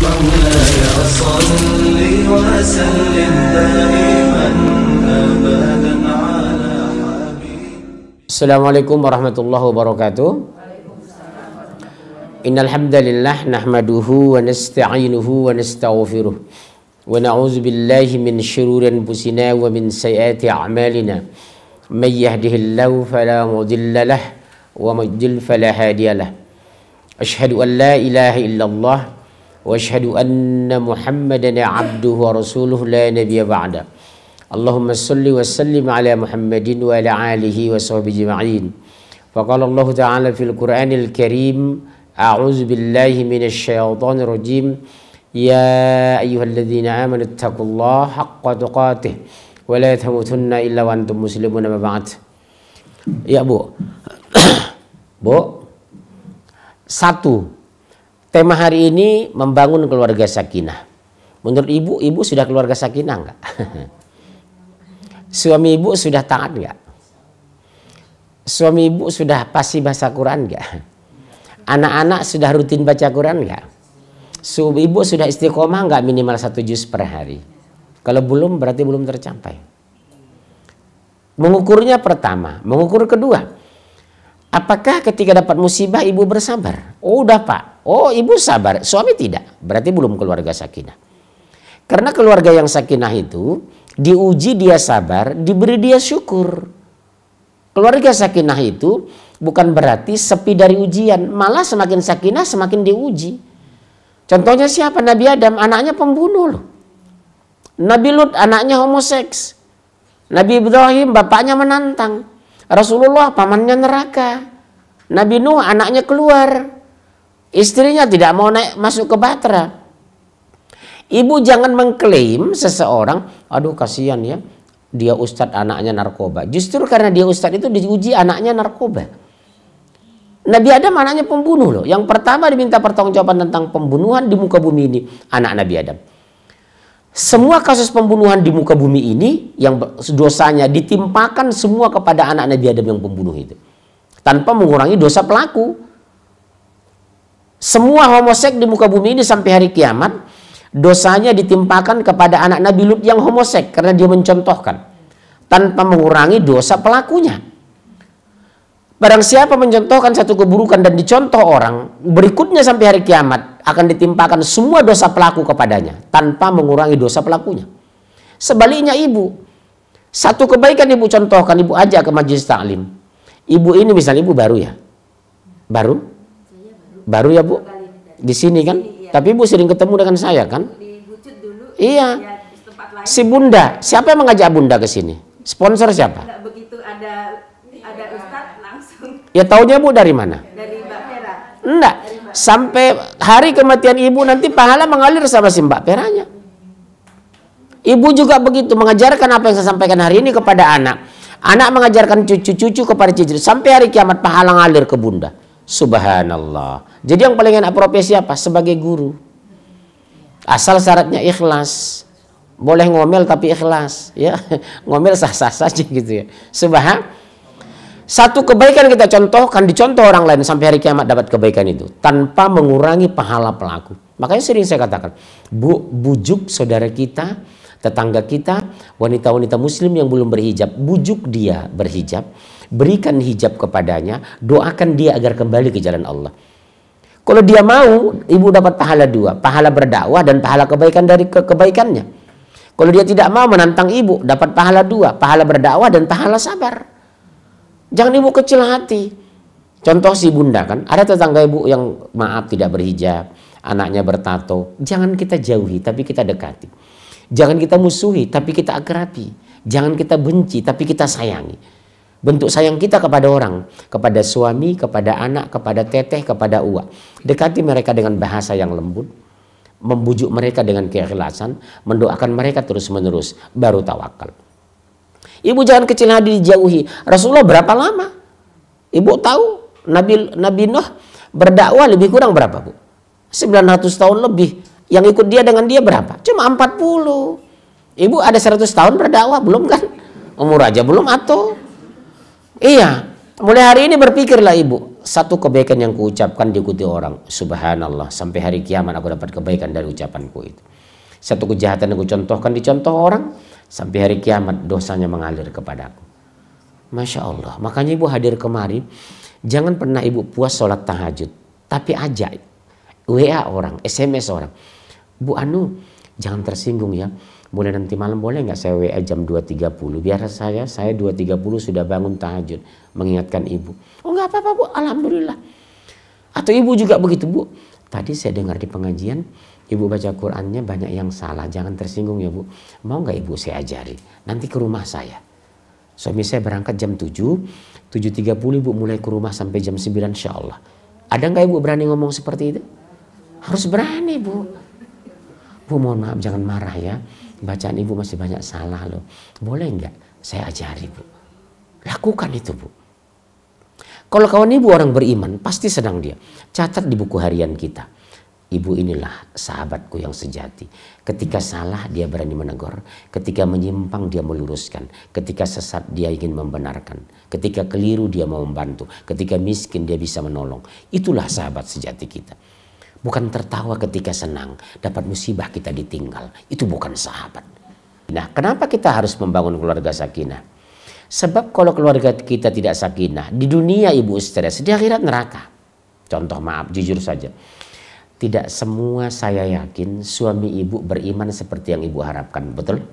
مولاي صلي وسلم دائما ابدا على حبيبي السلام عليكم ورحمه الله وبركاته إن الحمد لله نحمده ونستعينه ونستغفره ونعوذ بالله من شرور أنفسنا ومن سيئات أعمالنا من يهده الله فلا مضل له ومن يضلل فلا هادي له أشهد أن لا إله إلا الله واشهد ان محمدا عبده ورسوله لا نبي بعده اللهم صل وسلم على محمد وعلى اله وصحبه اجمعين فقال الله تعالى في القران الكريم اعوذ بالله من الشيطان الرجيم يا ايها الذين امنوا اتقوا الله حق تقاته ولا تموتن الا وانتم مسلمون ما بعد يا ابو بو ساتو Tema hari ini membangun keluarga sakinah. Menurut ibu, ibu sudah keluarga sakinah enggak? Suami ibu sudah taat enggak? Suami ibu sudah pasti bahasa Quran enggak? Anak-anak sudah rutin baca Quran enggak? Suami ibu sudah istiqomah enggak minimal satu juz per hari? Kalau belum berarti belum tercapai. Mengukurnya pertama, mengukur kedua. Apakah ketika dapat musibah ibu bersabar? Oh udah pak. Oh ibu sabar. Suami tidak. Berarti belum keluarga sakinah. Karena keluarga yang sakinah itu diuji dia sabar, diberi dia syukur. Keluarga sakinah itu bukan berarti sepi dari ujian, malah semakin sakinah semakin diuji. Contohnya siapa? Nabi Adam, anaknya pembunuh loh. Nabi Lut, anaknya homoseks. Nabi Ibrahim, bapaknya menantang. Rasulullah pamannya neraka. Nabi Nuh anaknya keluar. Istrinya tidak mau naik masuk ke Batra. Ibu jangan mengklaim seseorang, aduh kasihan ya, dia ustadz anaknya narkoba. Justru karena dia ustadz itu diuji anaknya narkoba. Nabi Adam anaknya pembunuh loh. Yang pertama diminta pertanggungjawaban tentang pembunuhan di muka bumi ini anak Nabi Adam semua kasus pembunuhan di muka bumi ini yang dosanya ditimpakan semua kepada anak Nabi Adam yang pembunuh itu tanpa mengurangi dosa pelaku semua homosek di muka bumi ini sampai hari kiamat dosanya ditimpakan kepada anak Nabi Lut yang homosek karena dia mencontohkan tanpa mengurangi dosa pelakunya barang siapa mencontohkan satu keburukan dan dicontoh orang berikutnya sampai hari kiamat akan ditimpakan semua dosa pelaku kepadanya tanpa mengurangi dosa pelakunya. Sebaliknya ibu, satu kebaikan ibu contohkan, ibu aja ke majelis taklim. Ibu ini misalnya ibu baru ya? Baru? Baru ya bu? Di sini kan? Tapi ibu sering ketemu dengan saya kan? Iya. Ya, si bunda, siapa yang mengajak bunda ke sini? Sponsor siapa? begitu ada ada ustadz langsung. Ya taunya bu dari mana? Dari Mbak Vera. Enggak sampai hari kematian ibu nanti pahala mengalir sama si Mbak Peranya. Ibu juga begitu mengajarkan apa yang saya sampaikan hari ini kepada anak. Anak mengajarkan cucu-cucu kepada cucu sampai hari kiamat pahala mengalir ke bunda. Subhanallah. Jadi yang paling enak profesi apa? Sebagai guru. Asal syaratnya ikhlas. Boleh ngomel tapi ikhlas, ya. Ngomel sah-sah saja gitu ya. Subhanallah satu kebaikan kita contohkan, dicontoh orang lain sampai hari kiamat dapat kebaikan itu tanpa mengurangi pahala pelaku. Makanya sering saya katakan, bu, bujuk saudara kita, tetangga kita, wanita-wanita muslim yang belum berhijab, bujuk dia berhijab, berikan hijab kepadanya, doakan dia agar kembali ke jalan Allah. Kalau dia mau, ibu dapat pahala dua, pahala berdakwah dan pahala kebaikan dari ke kebaikannya. Kalau dia tidak mau menantang ibu, dapat pahala dua, pahala berdakwah dan pahala sabar. Jangan ibu kecil hati. Contoh si bunda kan, ada tetangga ibu yang maaf tidak berhijab, anaknya bertato. Jangan kita jauhi, tapi kita dekati. Jangan kita musuhi, tapi kita akrabi. Jangan kita benci, tapi kita sayangi. Bentuk sayang kita kepada orang, kepada suami, kepada anak, kepada teteh, kepada uak. Dekati mereka dengan bahasa yang lembut, membujuk mereka dengan keikhlasan, mendoakan mereka terus-menerus, baru tawakal. Ibu jangan kecil hati dijauhi. Rasulullah berapa lama? Ibu tahu Nabi Nabi Nuh berdakwah lebih kurang berapa, Bu? 900 tahun lebih. Yang ikut dia dengan dia berapa? Cuma 40. Ibu ada 100 tahun berdakwah belum kan? Umur aja belum atau? Iya. Mulai hari ini berpikirlah ibu, satu kebaikan yang kuucapkan diikuti orang. Subhanallah, sampai hari kiamat aku dapat kebaikan dari ucapanku itu. Satu kejahatan yang kucontohkan dicontoh orang, sampai hari kiamat dosanya mengalir kepadaku. Masya Allah. Makanya ibu hadir kemari, jangan pernah ibu puas sholat tahajud. Tapi ajak WA orang, SMS orang. Bu Anu, jangan tersinggung ya. Boleh nanti malam, boleh nggak saya WA jam 2.30? Biar saya, saya 2.30 sudah bangun tahajud. Mengingatkan ibu. Oh nggak apa-apa bu, Alhamdulillah. Atau ibu juga begitu bu. Tadi saya dengar di pengajian, ibu baca Qurannya banyak yang salah, jangan tersinggung ya bu. Mau nggak ibu saya ajari? Nanti ke rumah saya. Suami saya berangkat jam 7, 7.30 ibu mulai ke rumah sampai jam 9 insya Allah. Ada nggak ibu berani ngomong seperti itu? Harus berani bu. Bu mohon maaf jangan marah ya. Bacaan ibu masih banyak salah loh. Boleh nggak? Saya ajari bu. Lakukan itu bu. Kalau kawan ibu orang beriman, pasti sedang dia. Catat di buku harian kita Ibu inilah sahabatku yang sejati. Ketika salah dia berani menegur, ketika menyimpang dia meluruskan, ketika sesat dia ingin membenarkan, ketika keliru dia mau membantu, ketika miskin dia bisa menolong. Itulah sahabat sejati kita. Bukan tertawa ketika senang, dapat musibah kita ditinggal. Itu bukan sahabat. Nah, kenapa kita harus membangun keluarga sakinah? Sebab kalau keluarga kita tidak sakinah, di dunia ibu stres, di akhirat neraka. Contoh maaf, jujur saja tidak semua saya yakin suami ibu beriman seperti yang ibu harapkan, betul?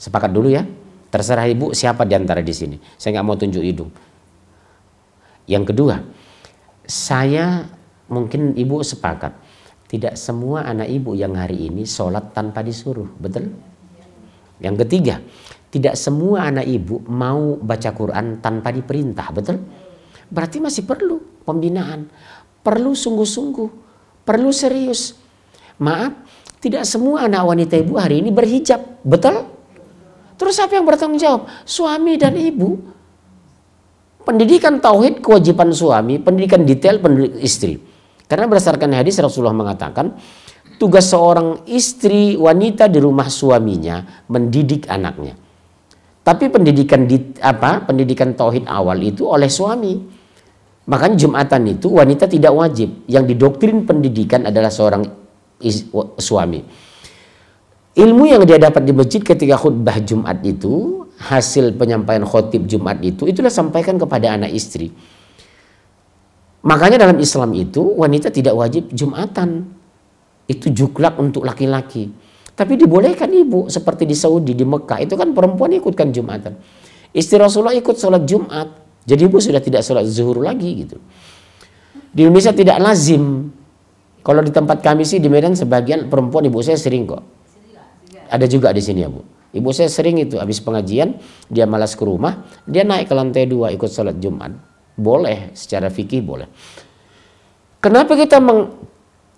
Sepakat dulu ya. Terserah ibu siapa diantara di sini. Saya nggak mau tunjuk hidung. Yang kedua, saya mungkin ibu sepakat. Tidak semua anak ibu yang hari ini sholat tanpa disuruh, betul? Yang ketiga, tidak semua anak ibu mau baca Quran tanpa diperintah, betul? Berarti masih perlu pembinaan, perlu sungguh-sungguh Perlu serius. Maaf, tidak semua anak wanita ibu hari ini berhijab. Betul? Terus siapa yang bertanggung jawab? Suami dan ibu. Pendidikan tauhid kewajiban suami, pendidikan detail pendidik istri. Karena berdasarkan hadis Rasulullah mengatakan, tugas seorang istri wanita di rumah suaminya mendidik anaknya. Tapi pendidikan di, apa? Pendidikan tauhid awal itu oleh suami. Makanya Jumatan itu wanita tidak wajib. Yang didoktrin pendidikan adalah seorang suami. Ilmu yang dia dapat di masjid ketika khutbah Jumat itu, hasil penyampaian khutib Jumat itu, itulah sampaikan kepada anak istri. Makanya dalam Islam itu wanita tidak wajib Jumatan. Itu juklak untuk laki-laki. Tapi dibolehkan ibu seperti di Saudi, di Mekah. Itu kan perempuan ikutkan Jumatan. Istri Rasulullah ikut sholat Jumat jadi ibu sudah tidak sholat zuhur lagi gitu. Di Indonesia tidak lazim. Kalau di tempat kami sih di Medan sebagian perempuan ibu saya sering kok. Ada juga di sini ya bu. Ibu saya sering itu habis pengajian dia malas ke rumah, dia naik ke lantai dua ikut sholat Jumat. Boleh secara fikih boleh. Kenapa kita meng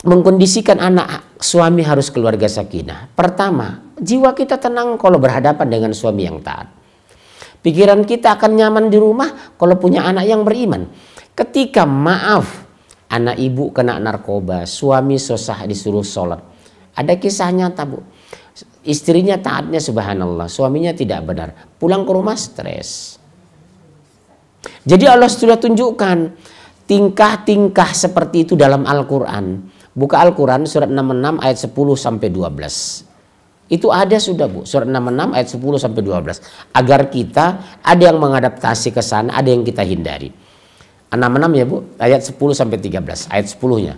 mengkondisikan anak suami harus keluarga sakinah? Pertama, jiwa kita tenang kalau berhadapan dengan suami yang taat. Pikiran kita akan nyaman di rumah kalau punya anak yang beriman. Ketika maaf, anak ibu kena narkoba, suami susah disuruh sholat. Ada kisah nyata bu. Istrinya taatnya subhanallah, suaminya tidak benar. Pulang ke rumah stres. Jadi Allah sudah tunjukkan tingkah-tingkah seperti itu dalam Al-Quran. Buka Al-Quran surat 66 ayat 10 sampai 12. Itu ada sudah Bu, surat 66 ayat 10 sampai 12. Agar kita ada yang mengadaptasi ke sana, ada yang kita hindari. 66 ya Bu, ayat 10 sampai 13, ayat 10-nya.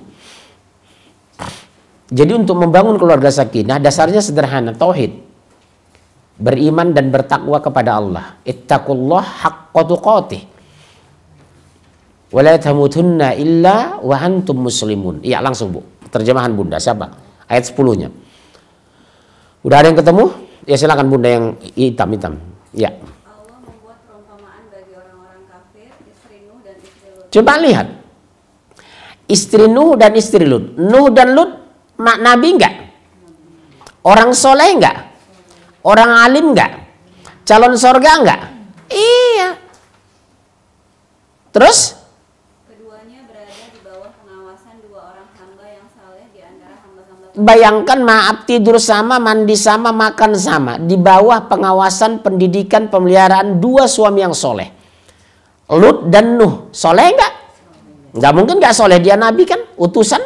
Jadi untuk membangun keluarga sakinah dasarnya sederhana, tauhid. Beriman dan bertakwa kepada Allah. Ittaqullah haqqa tuqatih. Wa la tamutunna illa wa antum muslimun. Iya langsung Bu, terjemahan Bunda siapa? Ayat 10-nya. Udah ada yang ketemu? Ya silakan Bunda yang hitam-hitam. Ya. Coba lihat. Istri Nuh dan istri Lut. Nuh dan Lut mak nabi enggak? Orang soleh enggak? Orang alim enggak? Calon sorga enggak? Iya. Terus? bayangkan maaf tidur sama, mandi sama, makan sama. Di bawah pengawasan pendidikan pemeliharaan dua suami yang soleh. Lut dan Nuh. Soleh enggak? Enggak mungkin enggak soleh. Dia nabi kan? Utusan.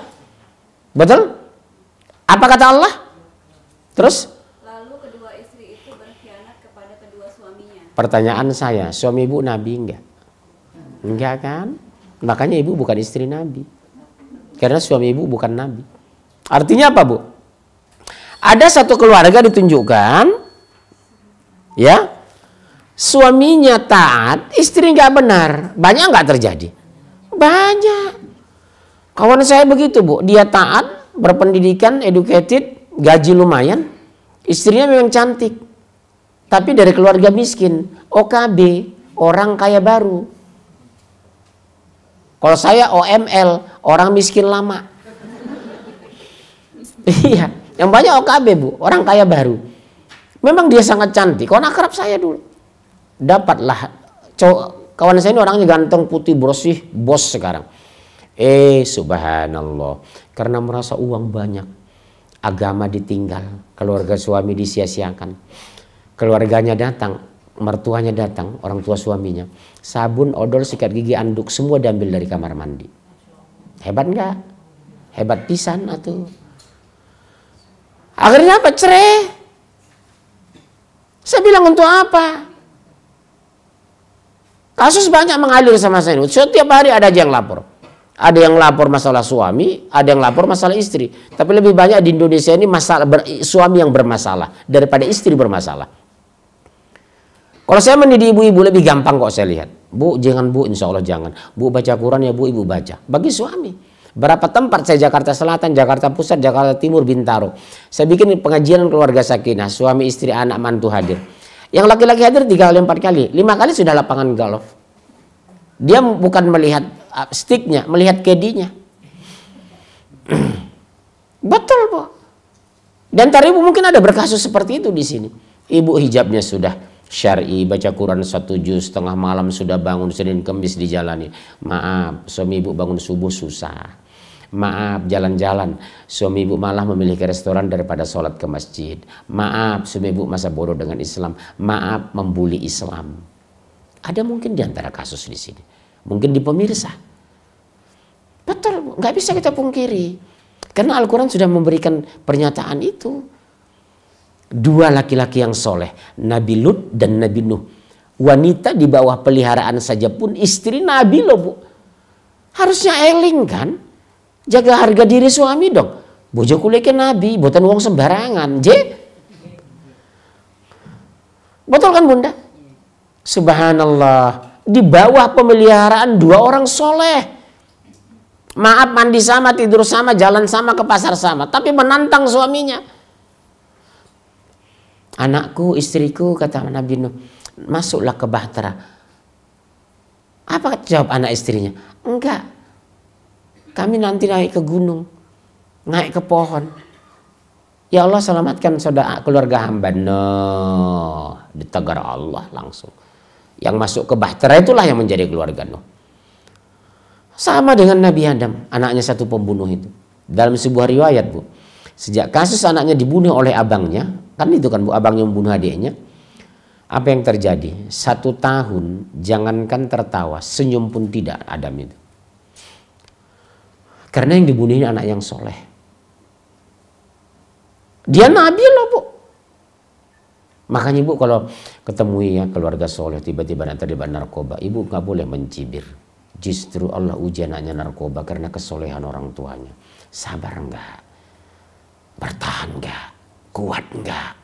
Betul? Apa kata Allah? Terus? Lalu kedua istri itu berkhianat kepada kedua suaminya. Pertanyaan saya, suami ibu nabi enggak? Enggak kan? Makanya ibu bukan istri nabi. Karena suami ibu bukan nabi. Artinya apa, Bu? Ada satu keluarga ditunjukkan ya. Suaminya taat, istri nggak benar. Banyak nggak terjadi? Banyak. Kawan saya begitu, Bu. Dia taat, berpendidikan, educated, gaji lumayan. Istrinya memang cantik. Tapi dari keluarga miskin, OKB, orang kaya baru. Kalau saya OML, orang miskin lama. Iya, yang banyak OKB bu, orang kaya baru. Memang dia sangat cantik. Kawan akrab saya dulu. Dapatlah cowok kawan saya ini orangnya ganteng putih bersih bos sekarang. Eh subhanallah. Karena merasa uang banyak. Agama ditinggal. Keluarga suami disia-siakan. Keluarganya datang. Mertuanya datang. Orang tua suaminya. Sabun, odol, sikat gigi, anduk. Semua diambil dari kamar mandi. Hebat nggak? Hebat pisan atau Akhirnya apa? Cerai. Saya bilang untuk apa? Kasus banyak mengalir sama saya. Setiap hari ada aja yang lapor. Ada yang lapor masalah suami, ada yang lapor masalah istri. Tapi lebih banyak di Indonesia ini masalah ber, suami yang bermasalah daripada istri bermasalah. Kalau saya mendidik ibu-ibu lebih gampang kok saya lihat. Bu, jangan bu, insya Allah jangan. Bu baca Quran ya bu, ibu baca. Bagi suami. Berapa tempat saya Jakarta Selatan, Jakarta Pusat, Jakarta Timur, Bintaro. Saya bikin pengajian keluarga sakinah, suami istri anak mantu hadir. Yang laki-laki hadir tiga kali empat kali, lima kali sudah lapangan golf. Dia bukan melihat uh, sticknya, melihat kedinya. Betul, bu, Dan tadi mungkin ada berkasus seperti itu di sini. Ibu hijabnya sudah syari, baca Quran satu juz, setengah malam sudah bangun, Senin kemis dijalani. Maaf, suami ibu bangun subuh susah. Maaf, jalan-jalan. Suami ibu malah memilih ke restoran daripada sholat ke masjid. Maaf, suami ibu masa bodoh dengan Islam. Maaf, membuli Islam. Ada mungkin di antara kasus di sini. Mungkin di pemirsa. Betul, nggak bisa kita pungkiri. Karena Al-Quran sudah memberikan pernyataan itu. Dua laki-laki yang soleh, Nabi Lut dan Nabi Nuh. Wanita di bawah peliharaan saja pun istri Nabi loh bu. Harusnya eling kan? Jaga harga diri suami dong. Bojo ke nabi, buatan uang sembarangan. J. Betul kan bunda? Subhanallah. Di bawah pemeliharaan dua orang soleh. Maaf mandi sama, tidur sama, jalan sama, ke pasar sama. Tapi menantang suaminya. Anakku, istriku, kata Nabi Nuh. Masuklah ke bahtera. Apa jawab anak istrinya? Enggak, kami nanti naik ke gunung, naik ke pohon. Ya Allah selamatkan saudara keluarga hamba. No, ditegar Allah langsung. Yang masuk ke bahtera itulah yang menjadi keluarga Nuh. Sama dengan Nabi Adam, anaknya satu pembunuh itu. Dalam sebuah riwayat, Bu. Sejak kasus anaknya dibunuh oleh abangnya, kan itu kan Bu, abangnya membunuh adiknya. Apa yang terjadi? Satu tahun, jangankan tertawa, senyum pun tidak Adam itu. Karena yang dibunuh ini anak yang soleh. Dia nabi loh bu. Makanya ibu kalau ketemu ya keluarga soleh tiba-tiba nanti di narkoba, ibu nggak boleh mencibir. Justru Allah uji anaknya narkoba karena kesolehan orang tuanya. Sabar enggak? Bertahan enggak? Kuat enggak?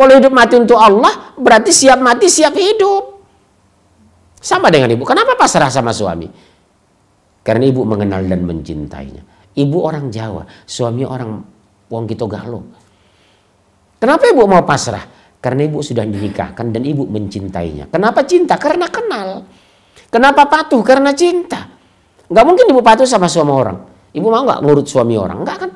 Kalau hidup mati untuk Allah, berarti siap mati, siap hidup. Sama dengan ibu. Kenapa pasrah sama suami? Karena ibu mengenal dan mencintainya. Ibu orang Jawa, suami orang Wong Galo. Kenapa ibu mau pasrah? Karena ibu sudah dinikahkan dan ibu mencintainya. Kenapa cinta? Karena kenal. Kenapa patuh? Karena cinta. Gak mungkin ibu patuh sama suami orang. Ibu mau nggak ngurut suami orang? Enggak kan?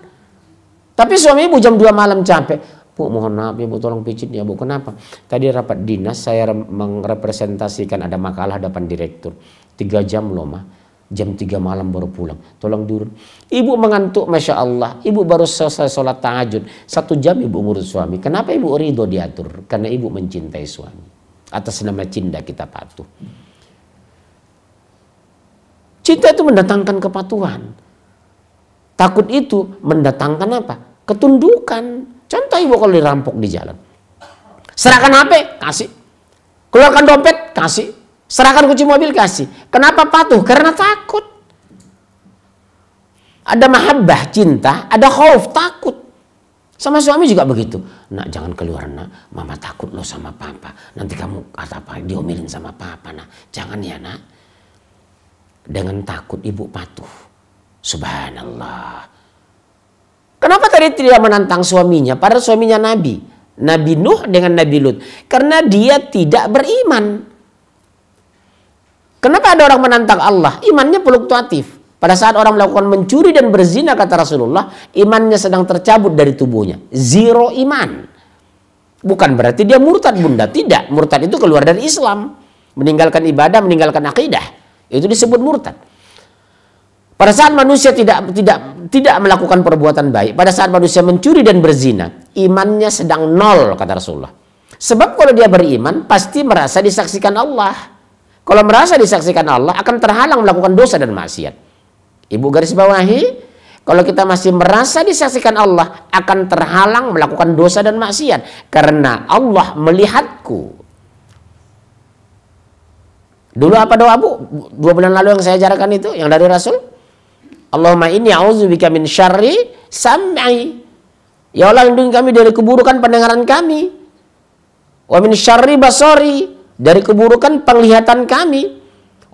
Tapi suami ibu jam 2 malam capek. Bu mohon maaf ya Bu tolong pijit ya Bu. Kenapa? Tadi rapat dinas saya merepresentasikan ada makalah depan direktur. Tiga jam loh mah. Jam tiga malam baru pulang. Tolong diurut. Ibu mengantuk Masya Allah. Ibu baru selesai sholat tahajud. Satu jam ibu ngurus suami. Kenapa ibu ridho diatur? Karena ibu mencintai suami. Atas nama cinta kita patuh. Cinta itu mendatangkan kepatuhan. Takut itu mendatangkan apa? Ketundukan Contoh ibu kalau dirampok di jalan. Serahkan HP, kasih. Keluarkan dompet, kasih. Serahkan kunci mobil, kasih. Kenapa patuh? Karena takut. Ada mahabbah, cinta. Ada khauf, takut. Sama suami juga begitu. Nak jangan keluar nak, mama takut lo sama papa. Nanti kamu kata apa diomelin sama papa nak. Jangan ya nak. Dengan takut ibu patuh. Subhanallah. Kenapa tadi tidak menantang suaminya? Padahal suaminya Nabi. Nabi Nuh dengan Nabi Lut. Karena dia tidak beriman. Kenapa ada orang menantang Allah? Imannya fluktuatif. Pada saat orang melakukan mencuri dan berzina kata Rasulullah, imannya sedang tercabut dari tubuhnya. Zero iman. Bukan berarti dia murtad bunda, tidak. Murtad itu keluar dari Islam. Meninggalkan ibadah, meninggalkan akidah. Itu disebut murtad. Pada saat manusia tidak tidak tidak melakukan perbuatan baik, pada saat manusia mencuri dan berzina, imannya sedang nol kata Rasulullah. Sebab kalau dia beriman pasti merasa disaksikan Allah. Kalau merasa disaksikan Allah akan terhalang melakukan dosa dan maksiat. Ibu garis bawahi, kalau kita masih merasa disaksikan Allah akan terhalang melakukan dosa dan maksiat karena Allah melihatku. Dulu apa doa Bu? Dua bulan lalu yang saya ajarkan itu yang dari Rasul? Allahumma inni a'udzubika min syarri sam'i. Ya Allah lindungi kami dari keburukan pendengaran kami. Wa min syarri basari, dari keburukan penglihatan kami.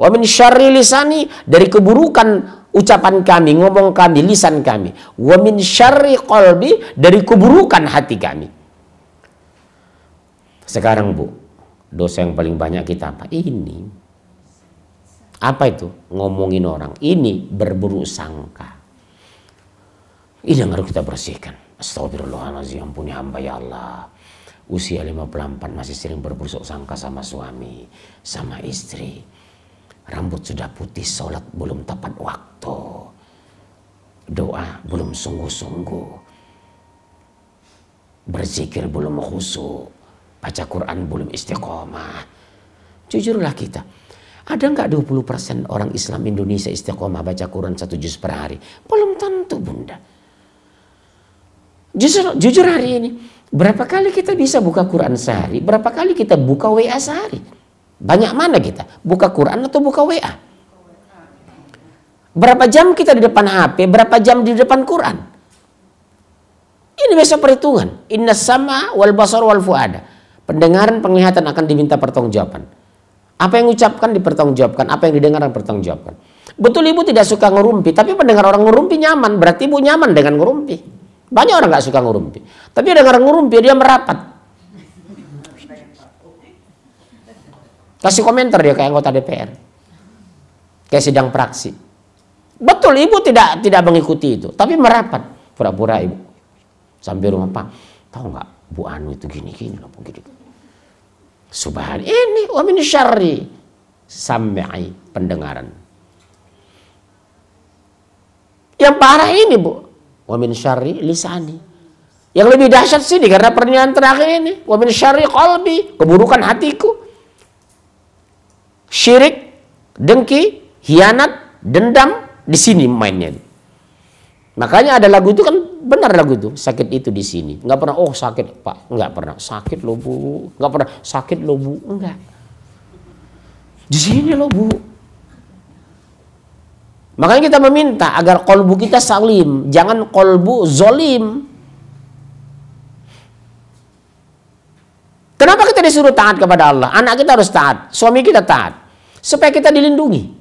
Wa min syarri lisani, dari keburukan ucapan kami, ngomong kami, lisan kami. Wa min syarri qalbi, dari keburukan hati kami. Sekarang Bu, dosa yang paling banyak kita apa? Ini apa itu? Ngomongin orang. Ini berburuk sangka. Ini yang harus kita bersihkan. Astagfirullahaladzim, ya ampuni hamba ya Allah. Usia 54 masih sering berburuk sangka sama suami, sama istri. Rambut sudah putih, sholat belum tepat waktu. Doa belum sungguh-sungguh. Berzikir belum khusus. Baca Quran belum istiqomah. Jujurlah kita ada nggak 20% orang Islam Indonesia istiqomah baca Quran satu juz per hari? Belum tentu bunda. Justru, jujur hari ini, berapa kali kita bisa buka Quran sehari? Berapa kali kita buka WA sehari? Banyak mana kita? Buka Quran atau buka WA? Berapa jam kita di depan HP? Berapa jam di depan Quran? Ini besok perhitungan. Inna sama wal basar wal fuada. Pendengaran penglihatan akan diminta pertanggungjawaban apa yang ucapkan dipertanggungjawabkan, apa yang didengar dipertanggungjawabkan. Betul ibu tidak suka ngerumpi, tapi pendengar orang ngerumpi nyaman, berarti ibu nyaman dengan ngerumpi. Banyak orang nggak suka ngerumpi, tapi dengar ngerumpi dia merapat. Kasih komentar dia kayak anggota DPR, kayak sidang praksi. Betul ibu tidak tidak mengikuti itu, tapi merapat pura-pura ibu sampai rumah pak. Tahu nggak Bu Anu itu gini-gini loh, -gini Subhan ini wa min syarri sam'i pendengaran. Yang parah ini, Bu. Wa min syarri lisani. Yang lebih dahsyat sih karena pernyataan terakhir ini, wa min syarri qalbi, keburukan hatiku. Syirik, dengki, hianat, dendam di sini mainnya. Makanya ada lagu itu kan benar lagu itu sakit itu di sini. Nggak pernah oh sakit pak, nggak pernah sakit lo bu, nggak pernah sakit lo bu, enggak. Di sini lo bu. Makanya kita meminta agar kolbu kita salim, jangan kolbu zolim. Kenapa kita disuruh taat kepada Allah? Anak kita harus taat, suami kita taat, supaya kita dilindungi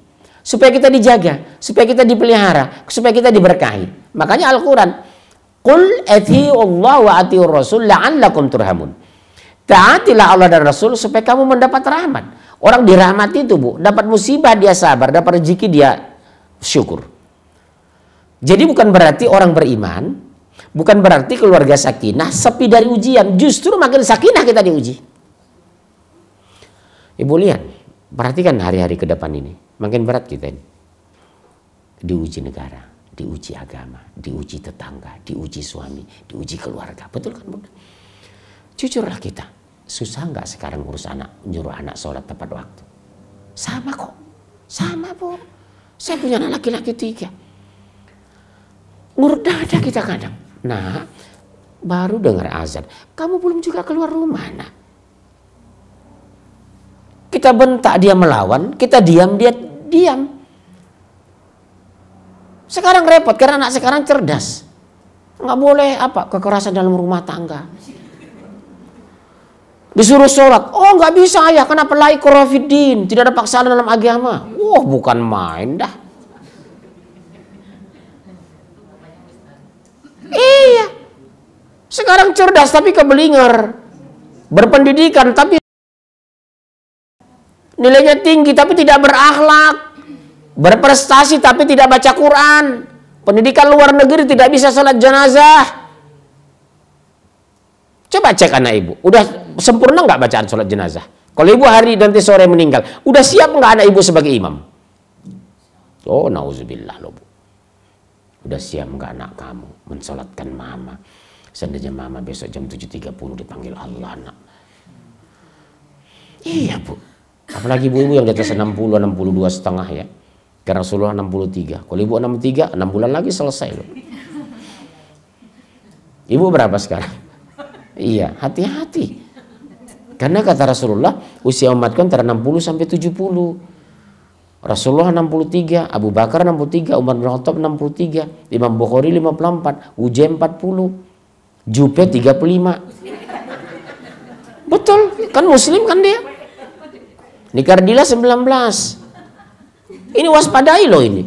supaya kita dijaga, supaya kita dipelihara, supaya kita diberkahi. Makanya Al-Qur'an, "Qul Allah wa atiur rasul la'allakum turhamun." Taatilah Allah dan Rasul supaya kamu mendapat rahmat. Orang dirahmati itu, Bu, dapat musibah dia sabar, dapat rezeki dia syukur. Jadi bukan berarti orang beriman, bukan berarti keluarga sakinah sepi dari ujian, justru makin sakinah kita diuji. Ibu lihat, perhatikan hari-hari ke depan ini Makin berat kita ini. Diuji negara, diuji agama, diuji tetangga, diuji suami, diuji keluarga. Betul kan bunda? Jujurlah kita. Susah nggak sekarang ngurus anak, nyuruh anak sholat tepat waktu? Sama kok. Sama bu. Saya punya anak laki-laki tiga. Ngurut dada kita kadang. Nah, baru dengar azan. Kamu belum juga keluar rumah nak. Kita bentak dia melawan, kita diam dia diam. Sekarang repot karena anak sekarang cerdas. Nggak boleh apa kekerasan dalam rumah tangga. Disuruh sholat, oh nggak bisa ayah, karena pelai korofidin? Tidak ada paksaan dalam agama. Wah bukan main dah. Iya. Sekarang cerdas tapi kebelinger. Berpendidikan tapi nilainya tinggi tapi tidak berakhlak, berprestasi tapi tidak baca Quran, pendidikan luar negeri tidak bisa sholat jenazah. Coba cek anak ibu, udah sempurna nggak bacaan sholat jenazah? Kalau ibu hari nanti sore meninggal, udah siap nggak anak ibu sebagai imam? Oh, nauzubillah loh bu. Udah siap nggak anak kamu mensolatkan mama? Seandainya mama besok jam 7.30 dipanggil Allah nak. Iya bu, Apalagi ibu-ibu yang di atas 60, 62 setengah ya. Karena Rasulullah 63. Kalau ibu 63, 6 bulan lagi selesai loh. Ibu berapa sekarang? Iya, hati-hati. Karena kata Rasulullah, usia umatku antara 60 sampai 70. Rasulullah 63, Abu Bakar 63, Umar bin Khattab 63, Imam Bukhari 54, Uje 40, Jupe 35. Betul, kan muslim kan dia? Nikardila 19. Ini waspadai loh ini.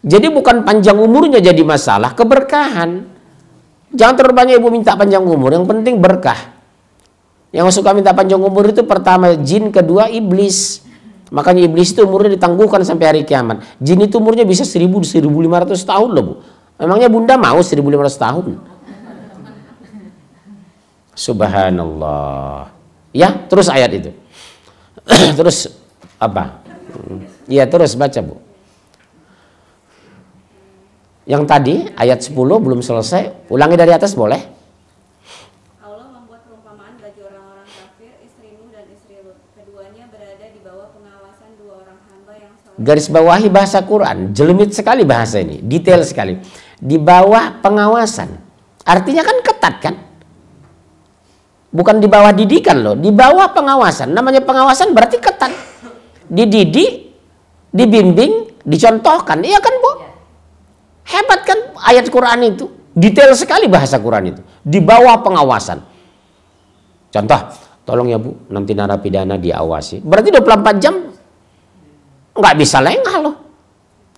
Jadi bukan panjang umurnya jadi masalah, keberkahan. Jangan terlalu banyak ibu minta panjang umur, yang penting berkah. Yang suka minta panjang umur itu pertama jin, kedua iblis. Makanya iblis itu umurnya ditangguhkan sampai hari kiamat. Jin itu umurnya bisa 1000 1500 tahun loh, Bu. Memangnya Bunda mau 1500 tahun? Subhanallah. Ya, terus ayat itu. terus apa? Iya terus baca bu. Yang tadi ayat 10 belum selesai, ulangi dari atas boleh? Garis bawahi bahasa Quran, jelimit sekali bahasa ini, detail sekali. Di bawah pengawasan. Artinya kan ketat kan? Bukan di bawah didikan loh, di bawah pengawasan. Namanya pengawasan berarti ketat. Dididik, dibimbing, dicontohkan. Iya kan, Bu? Iya. Hebat kan ayat Quran itu. Detail sekali bahasa Quran itu. Di bawah pengawasan. Contoh, tolong ya Bu, nanti narapidana diawasi. Berarti 24 jam nggak bisa lengah loh.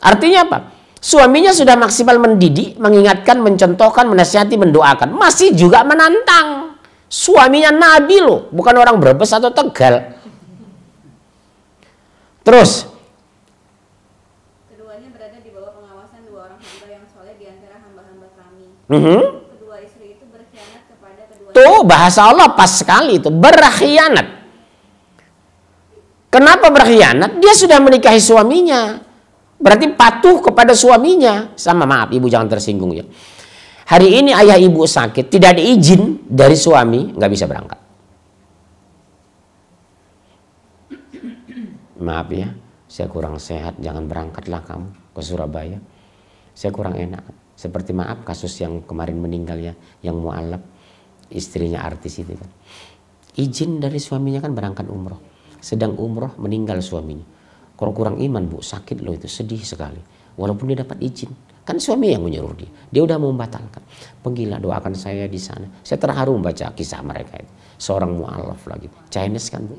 Artinya apa? Suaminya sudah maksimal mendidik, mengingatkan, mencontohkan, menasihati, mendoakan. Masih juga menantang. Suaminya Nabi loh, bukan orang Brebes atau Tegal. Terus Keduanya berada di bawah pengawasan dua orang hamba yang soleh di antara hamba-hamba kami. Mm -hmm. Kedua istri itu berkhianat kepada kedua Tuh bahasa Allah pas sekali itu, berkhianat. Kenapa berkhianat? Dia sudah menikahi suaminya. Berarti patuh kepada suaminya. Sama maaf, ibu jangan tersinggung ya hari ini ayah ibu sakit, tidak ada izin dari suami, nggak bisa berangkat. Maaf ya, saya kurang sehat, jangan berangkatlah kamu ke Surabaya. Saya kurang enak. Seperti maaf kasus yang kemarin meninggal ya, yang mualaf istrinya artis itu kan. Izin dari suaminya kan berangkat umroh. Sedang umroh meninggal suaminya. Kurang kurang iman bu, sakit loh itu, sedih sekali. Walaupun dia dapat izin Kan suami yang menyuruh dia. Dia udah membatalkan. Penggila doakan saya di sana. Saya terharu membaca kisah mereka itu. Seorang mu'alaf lagi. Chinese kan bu.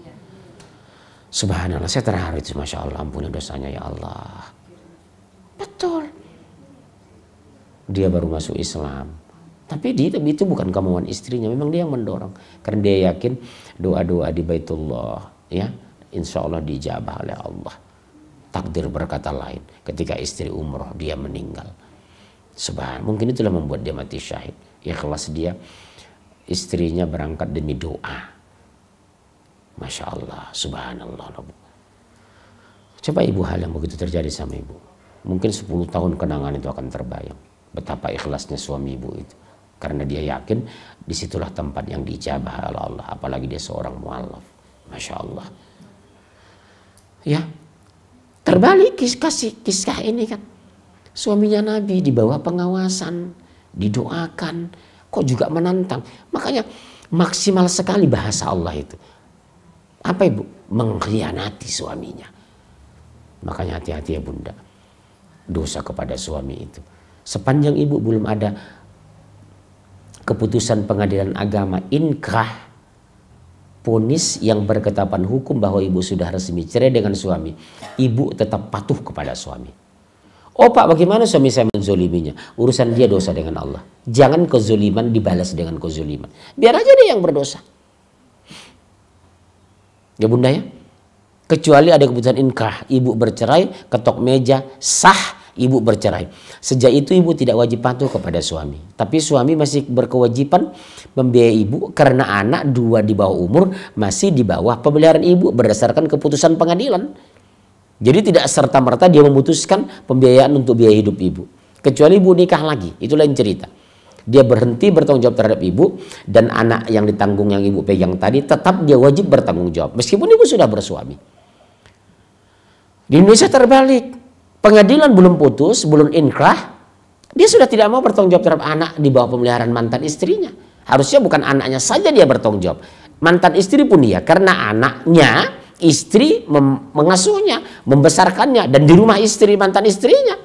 Subhanallah, saya terharu itu. Masya Allah, ampunnya dosanya ya Allah. Betul. Dia baru masuk Islam. Tapi dia, itu bukan kemauan istrinya. Memang dia yang mendorong. Karena dia yakin doa-doa di Baitullah. ya Insya Allah dijabah oleh Allah takdir berkata lain ketika istri umroh dia meninggal Subhan mungkin itulah membuat dia mati syahid ikhlas dia istrinya berangkat demi doa Masya Allah subhanallah coba ibu hal yang begitu terjadi sama ibu mungkin 10 tahun kenangan itu akan terbayang betapa ikhlasnya suami ibu itu karena dia yakin disitulah tempat yang dijabah, oleh Allah apalagi dia seorang mualaf Masya Allah ya Terbalik kisah, kisah ini kan. Suaminya Nabi di bawah pengawasan, didoakan, kok juga menantang. Makanya maksimal sekali bahasa Allah itu. Apa ibu? Mengkhianati suaminya. Makanya hati-hati ya bunda. Dosa kepada suami itu. Sepanjang ibu belum ada keputusan pengadilan agama inkrah ponis yang berketapan hukum bahwa ibu sudah resmi cerai dengan suami, ibu tetap patuh kepada suami. Oh pak bagaimana suami saya menzoliminya? Urusan dia dosa dengan Allah. Jangan kezoliman dibalas dengan kezoliman. Biar aja dia yang berdosa. Ya bunda ya. Kecuali ada keputusan inkah, ibu bercerai, ketok meja, sah, ibu bercerai. Sejak itu ibu tidak wajib patuh kepada suami. Tapi suami masih berkewajiban membiayai ibu karena anak dua di bawah umur masih di bawah pemeliharaan ibu berdasarkan keputusan pengadilan. Jadi tidak serta-merta dia memutuskan pembiayaan untuk biaya hidup ibu. Kecuali ibu nikah lagi, itu lain cerita. Dia berhenti bertanggung jawab terhadap ibu dan anak yang ditanggung yang ibu pegang tadi tetap dia wajib bertanggung jawab meskipun ibu sudah bersuami. Di Indonesia terbalik, pengadilan belum putus, belum inkrah, dia sudah tidak mau bertanggung jawab terhadap anak di bawah pemeliharaan mantan istrinya. Harusnya bukan anaknya saja dia bertanggung jawab. Mantan istri pun dia karena anaknya istri mengasuhnya, membesarkannya dan di rumah istri mantan istrinya.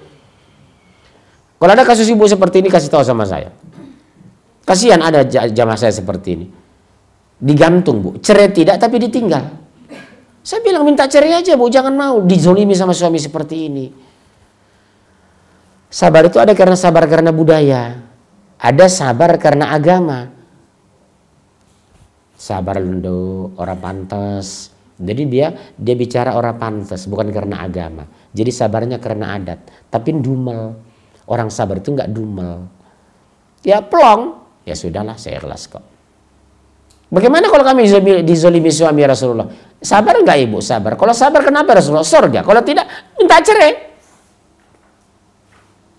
Kalau ada kasus ibu seperti ini kasih tahu sama saya. Kasihan ada jamaah saya seperti ini. Digantung bu, cerai tidak tapi ditinggal. Saya bilang minta cerai aja bu, jangan mau dizolimi sama suami seperti ini. Sabar itu ada karena sabar karena budaya. Ada sabar karena agama. Sabar untuk orang pantas. Jadi dia dia bicara orang pantas bukan karena agama. Jadi sabarnya karena adat. Tapi dumel. Orang sabar itu nggak dumel. Ya plong. Ya sudahlah saya ikhlas kok. Bagaimana kalau kami dizolimi suami Rasulullah? Sabar nggak ibu? Sabar. Kalau sabar kenapa Rasulullah? Surga. Kalau tidak minta cerai.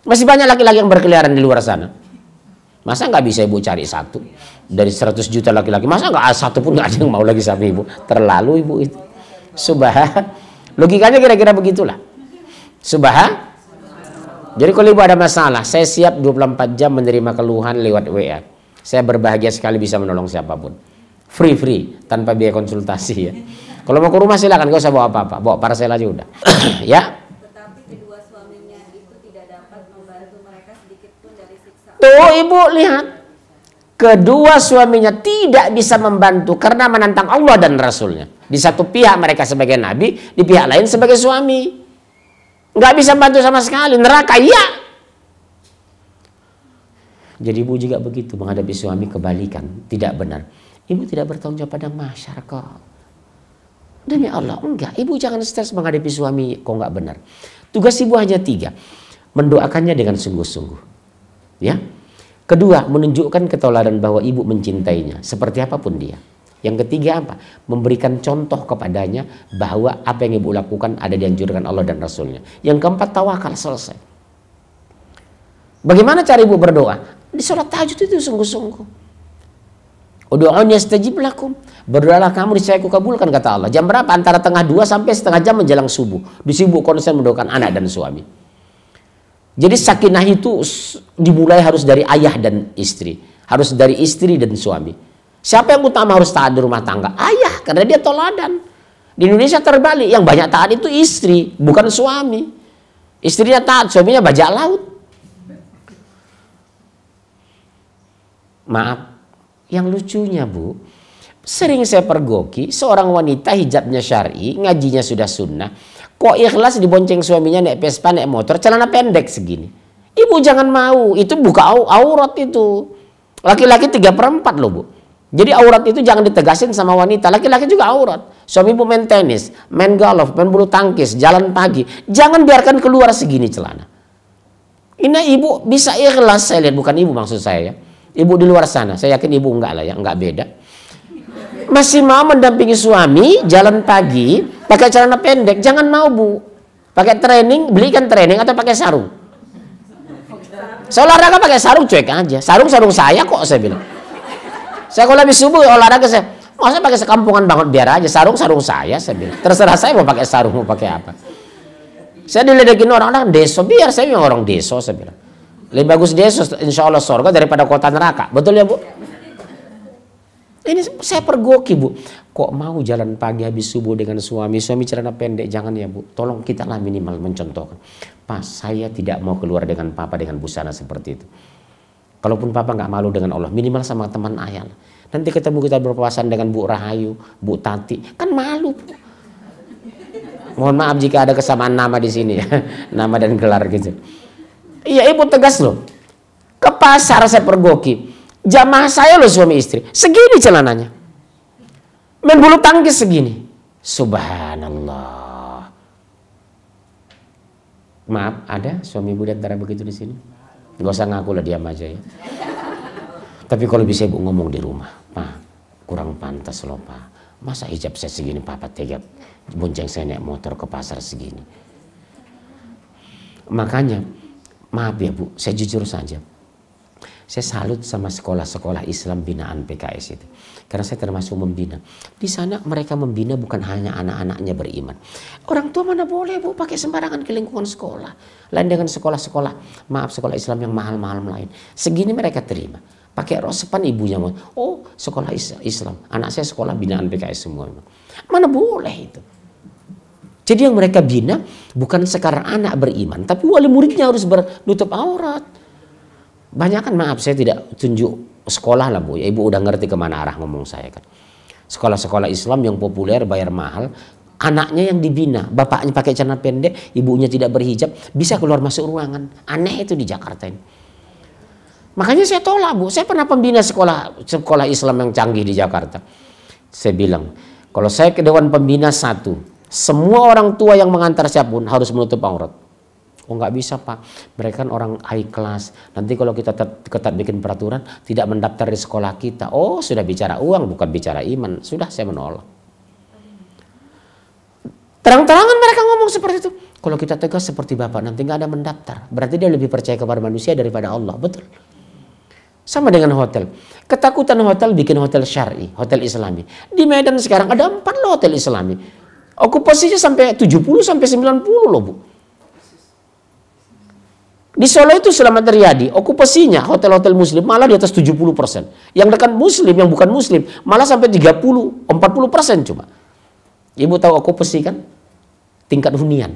Masih banyak laki-laki yang berkeliaran di luar sana. Masa nggak bisa ibu cari satu? Dari 100 juta laki-laki, masa nggak ah, satu pun nggak ada yang mau lagi sama ibu? Terlalu ibu itu. Subah. Logikanya kira-kira begitulah. Subah. Jadi kalau ibu ada masalah, saya siap 24 jam menerima keluhan lewat WA. Saya berbahagia sekali bisa menolong siapapun. Free free, tanpa biaya konsultasi ya. Kalau mau ke rumah silakan, gak usah bawa apa-apa. Bawa parcel aja udah. ya, Tuh ibu lihat. Kedua suaminya tidak bisa membantu karena menantang Allah dan Rasulnya. Di satu pihak mereka sebagai nabi, di pihak lain sebagai suami. Nggak bisa bantu sama sekali. Neraka, ya. Jadi ibu juga begitu menghadapi suami kebalikan. Tidak benar. Ibu tidak bertanggung jawab pada masyarakat. Demi Allah, enggak. Ibu jangan stres menghadapi suami kok nggak benar. Tugas ibu hanya tiga. Mendoakannya dengan sungguh-sungguh ya kedua menunjukkan ketoladan bahwa ibu mencintainya seperti apapun dia yang ketiga apa? Memberikan contoh kepadanya bahwa apa yang ibu lakukan ada dianjurkan Allah dan Rasulnya. Yang keempat tawakal selesai. Bagaimana cara ibu berdoa? Di sholat tahajud itu sungguh-sungguh. Udu'un yastajib lakum. Berdoalah kamu saya kabulkan kata Allah. Jam berapa? Antara tengah dua sampai setengah jam menjelang subuh. Disibuk konsen mendoakan anak dan suami. Jadi sakinah itu dimulai harus dari ayah dan istri, harus dari istri dan suami. Siapa yang utama harus taat di rumah tangga? Ayah, karena dia toladan. Di Indonesia terbalik, yang banyak taat itu istri, bukan suami. Istrinya taat, suaminya bajak laut. Maaf, yang lucunya bu, sering saya pergoki seorang wanita hijabnya syari, ngajinya sudah sunnah, Kok ikhlas dibonceng suaminya naik Vespa, naik motor, celana pendek segini. Ibu jangan mau, itu buka aurat itu. Laki-laki tiga perempat loh bu. Jadi aurat itu jangan ditegasin sama wanita. Laki-laki juga aurat. Suami ibu main tenis, main golf, main bulu tangkis, jalan pagi. Jangan biarkan keluar segini celana. Ini ibu bisa ikhlas saya lihat bukan ibu maksud saya ya. Ibu di luar sana, saya yakin ibu enggak lah ya, enggak beda. Masih mau mendampingi suami jalan pagi, pakai celana pendek jangan mau bu pakai training belikan training atau pakai sarung saya olahraga pakai sarung cuek aja sarung sarung saya kok saya bilang saya kalau habis subuh olahraga saya saya pakai sekampungan banget biar aja sarung sarung saya saya bilang terserah saya mau pakai sarung mau pakai apa saya diledekin orang-orang deso biar saya memang orang deso saya bilang lebih bagus deso insya Allah Surga daripada kota neraka betul ya bu ini saya pergoki bu kok mau jalan pagi habis subuh dengan suami suami celana pendek jangan ya bu tolong kita lah minimal mencontohkan pas saya tidak mau keluar dengan papa dengan busana seperti itu kalaupun papa nggak malu dengan Allah minimal sama teman ayah nanti ketemu kita berpuasan dengan bu Rahayu bu Tati kan malu bu. mohon maaf jika ada kesamaan nama di sini ya nama dan gelar gitu iya ibu tegas loh ke pasar saya pergoki jamaah saya loh suami istri segini celananya main bulu tangkis segini. Subhanallah. Maaf, ada suami ibu diantara begitu di sini? Gak usah ngaku lah, diam aja ya. Tapi kalau bisa ibu ngomong di rumah, Pak, kurang pantas loh Pak. Masa hijab saya segini, Papa tega bonceng saya naik motor ke pasar segini. Makanya, maaf ya Bu, saya jujur saja saya salut sama sekolah-sekolah Islam binaan PKS itu. Karena saya termasuk membina. Di sana mereka membina bukan hanya anak-anaknya beriman. Orang tua mana boleh bu pakai sembarangan ke lingkungan sekolah. Lain dengan sekolah-sekolah, maaf sekolah Islam yang mahal-mahal lain. Segini mereka terima. Pakai rosepan ibunya. Oh sekolah Islam. Anak saya sekolah binaan PKS semua. Mana boleh itu. Jadi yang mereka bina bukan sekarang anak beriman, tapi wali muridnya harus menutup aurat banyak kan maaf saya tidak tunjuk sekolah lah bu ya ibu udah ngerti kemana arah ngomong saya kan sekolah-sekolah Islam yang populer bayar mahal anaknya yang dibina bapaknya pakai celana pendek ibunya tidak berhijab bisa keluar masuk ruangan aneh itu di Jakarta ini makanya saya tolak bu saya pernah pembina sekolah sekolah Islam yang canggih di Jakarta saya bilang kalau saya ke dewan pembina satu semua orang tua yang mengantar siapun harus menutup aurat Oh nggak bisa pak, mereka kan orang high class. Nanti kalau kita ketat bikin peraturan, tidak mendaftar di sekolah kita. Oh sudah bicara uang, bukan bicara iman. Sudah saya menolak. Terang-terangan mereka ngomong seperti itu. Kalau kita tegas seperti Bapak, nanti nggak ada mendaftar. Berarti dia lebih percaya kepada manusia daripada Allah. Betul. Sama dengan hotel. Ketakutan hotel bikin hotel syari, hotel islami. Di Medan sekarang ada empat loh hotel islami. Okupasinya sampai 70 sampai 90 loh bu. Di Solo itu selama terjadi, okupasinya hotel-hotel muslim malah di atas 70%. Yang dekat muslim, yang bukan muslim, malah sampai 30, 40% cuma. Ibu tahu okupasi kan? Tingkat hunian.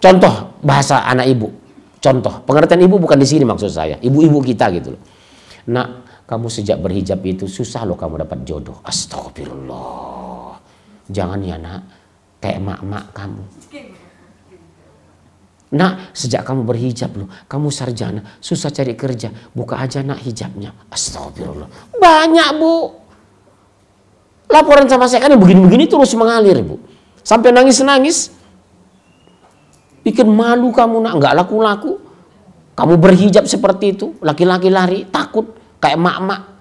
Contoh bahasa anak ibu. Contoh, pengertian ibu bukan di sini maksud saya. Ibu-ibu kita gitu loh. Nak, kamu sejak berhijab itu susah loh kamu dapat jodoh. Astagfirullah. Jangan ya nak, kayak mak-mak kamu. Nak, sejak kamu berhijab loh, kamu sarjana, susah cari kerja, buka aja nak hijabnya. Astagfirullah. Banyak bu. Laporan sama saya kan begini-begini terus mengalir bu. Sampai nangis-nangis. Bikin malu kamu nak, nggak laku-laku. Kamu berhijab seperti itu, laki-laki lari, takut, kayak mak-mak.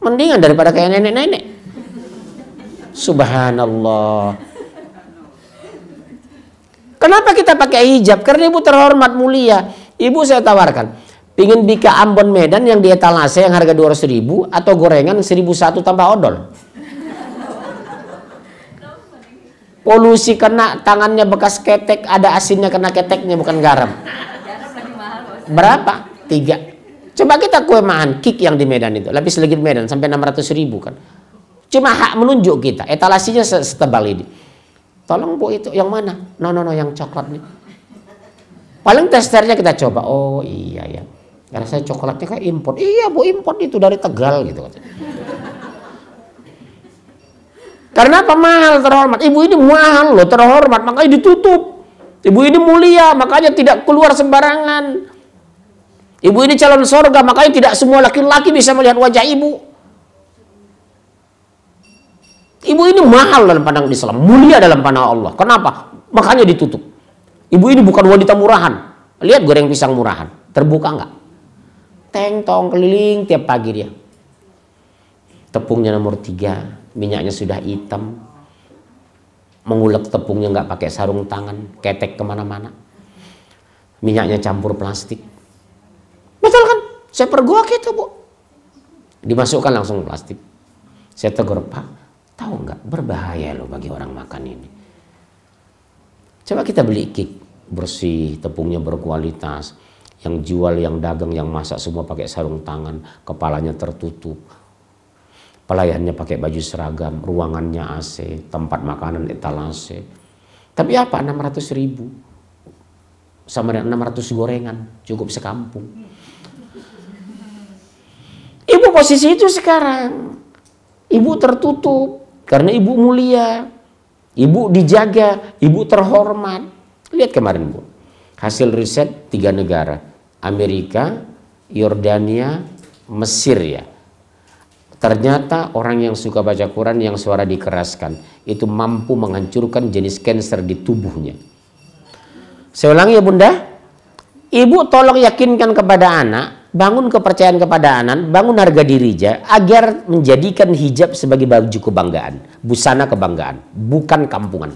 Mendingan daripada kayak nenek-nenek. Subhanallah. Kenapa kita pakai hijab? Karena ibu terhormat mulia. Ibu saya tawarkan, pingin bika Ambon Medan yang di etalase yang harga 200 ribu atau gorengan 1001 tambah odol. Polusi kena tangannya bekas ketek, ada asinnya kena keteknya bukan garam. Berapa? Tiga. Coba kita kue makan kik yang di Medan itu, lapis legit Medan sampai 600 ribu kan. Cuma hak menunjuk kita, Etalasinya setebal ini Tolong bu itu yang mana? No no no yang coklat nih. Paling testernya kita coba. Oh iya ya. Karena saya coklatnya kayak import Iya bu import itu dari Tegal gitu Karena apa mahal terhormat? Ibu ini mahal loh terhormat makanya ditutup. Ibu ini mulia makanya tidak keluar sembarangan. Ibu ini calon sorga makanya tidak semua laki-laki bisa melihat wajah ibu. Ibu ini mahal dalam pandangan Islam, mulia dalam pandangan Allah. Kenapa? Makanya ditutup. Ibu ini bukan wanita murahan. Lihat goreng pisang murahan, terbuka enggak? Teng tong keliling tiap pagi dia. Tepungnya nomor tiga, minyaknya sudah hitam. Mengulek tepungnya enggak pakai sarung tangan, ketek kemana-mana. Minyaknya campur plastik. Betul kan? Saya pergoak itu bu. Dimasukkan langsung plastik. Saya tegur pak, Tahu nggak berbahaya loh bagi orang makan ini. Coba kita beli kik bersih, tepungnya berkualitas, yang jual, yang dagang, yang masak semua pakai sarung tangan, kepalanya tertutup, pelayannya pakai baju seragam, ruangannya AC, tempat makanan etalase. Tapi apa 600 ribu? Sama dengan 600 gorengan, cukup sekampung. Ibu posisi itu sekarang. Ibu tertutup, karena ibu mulia, ibu dijaga, ibu terhormat. Lihat kemarin Bu, hasil riset tiga negara, Amerika, Yordania, Mesir ya. Ternyata orang yang suka baca Quran yang suara dikeraskan itu mampu menghancurkan jenis kanker di tubuhnya. Saya ulangi ya Bunda, ibu tolong yakinkan kepada anak bangun kepercayaan kepada Anan, bangun harga diri aja, agar menjadikan hijab sebagai baju kebanggaan, busana kebanggaan, bukan kampungan.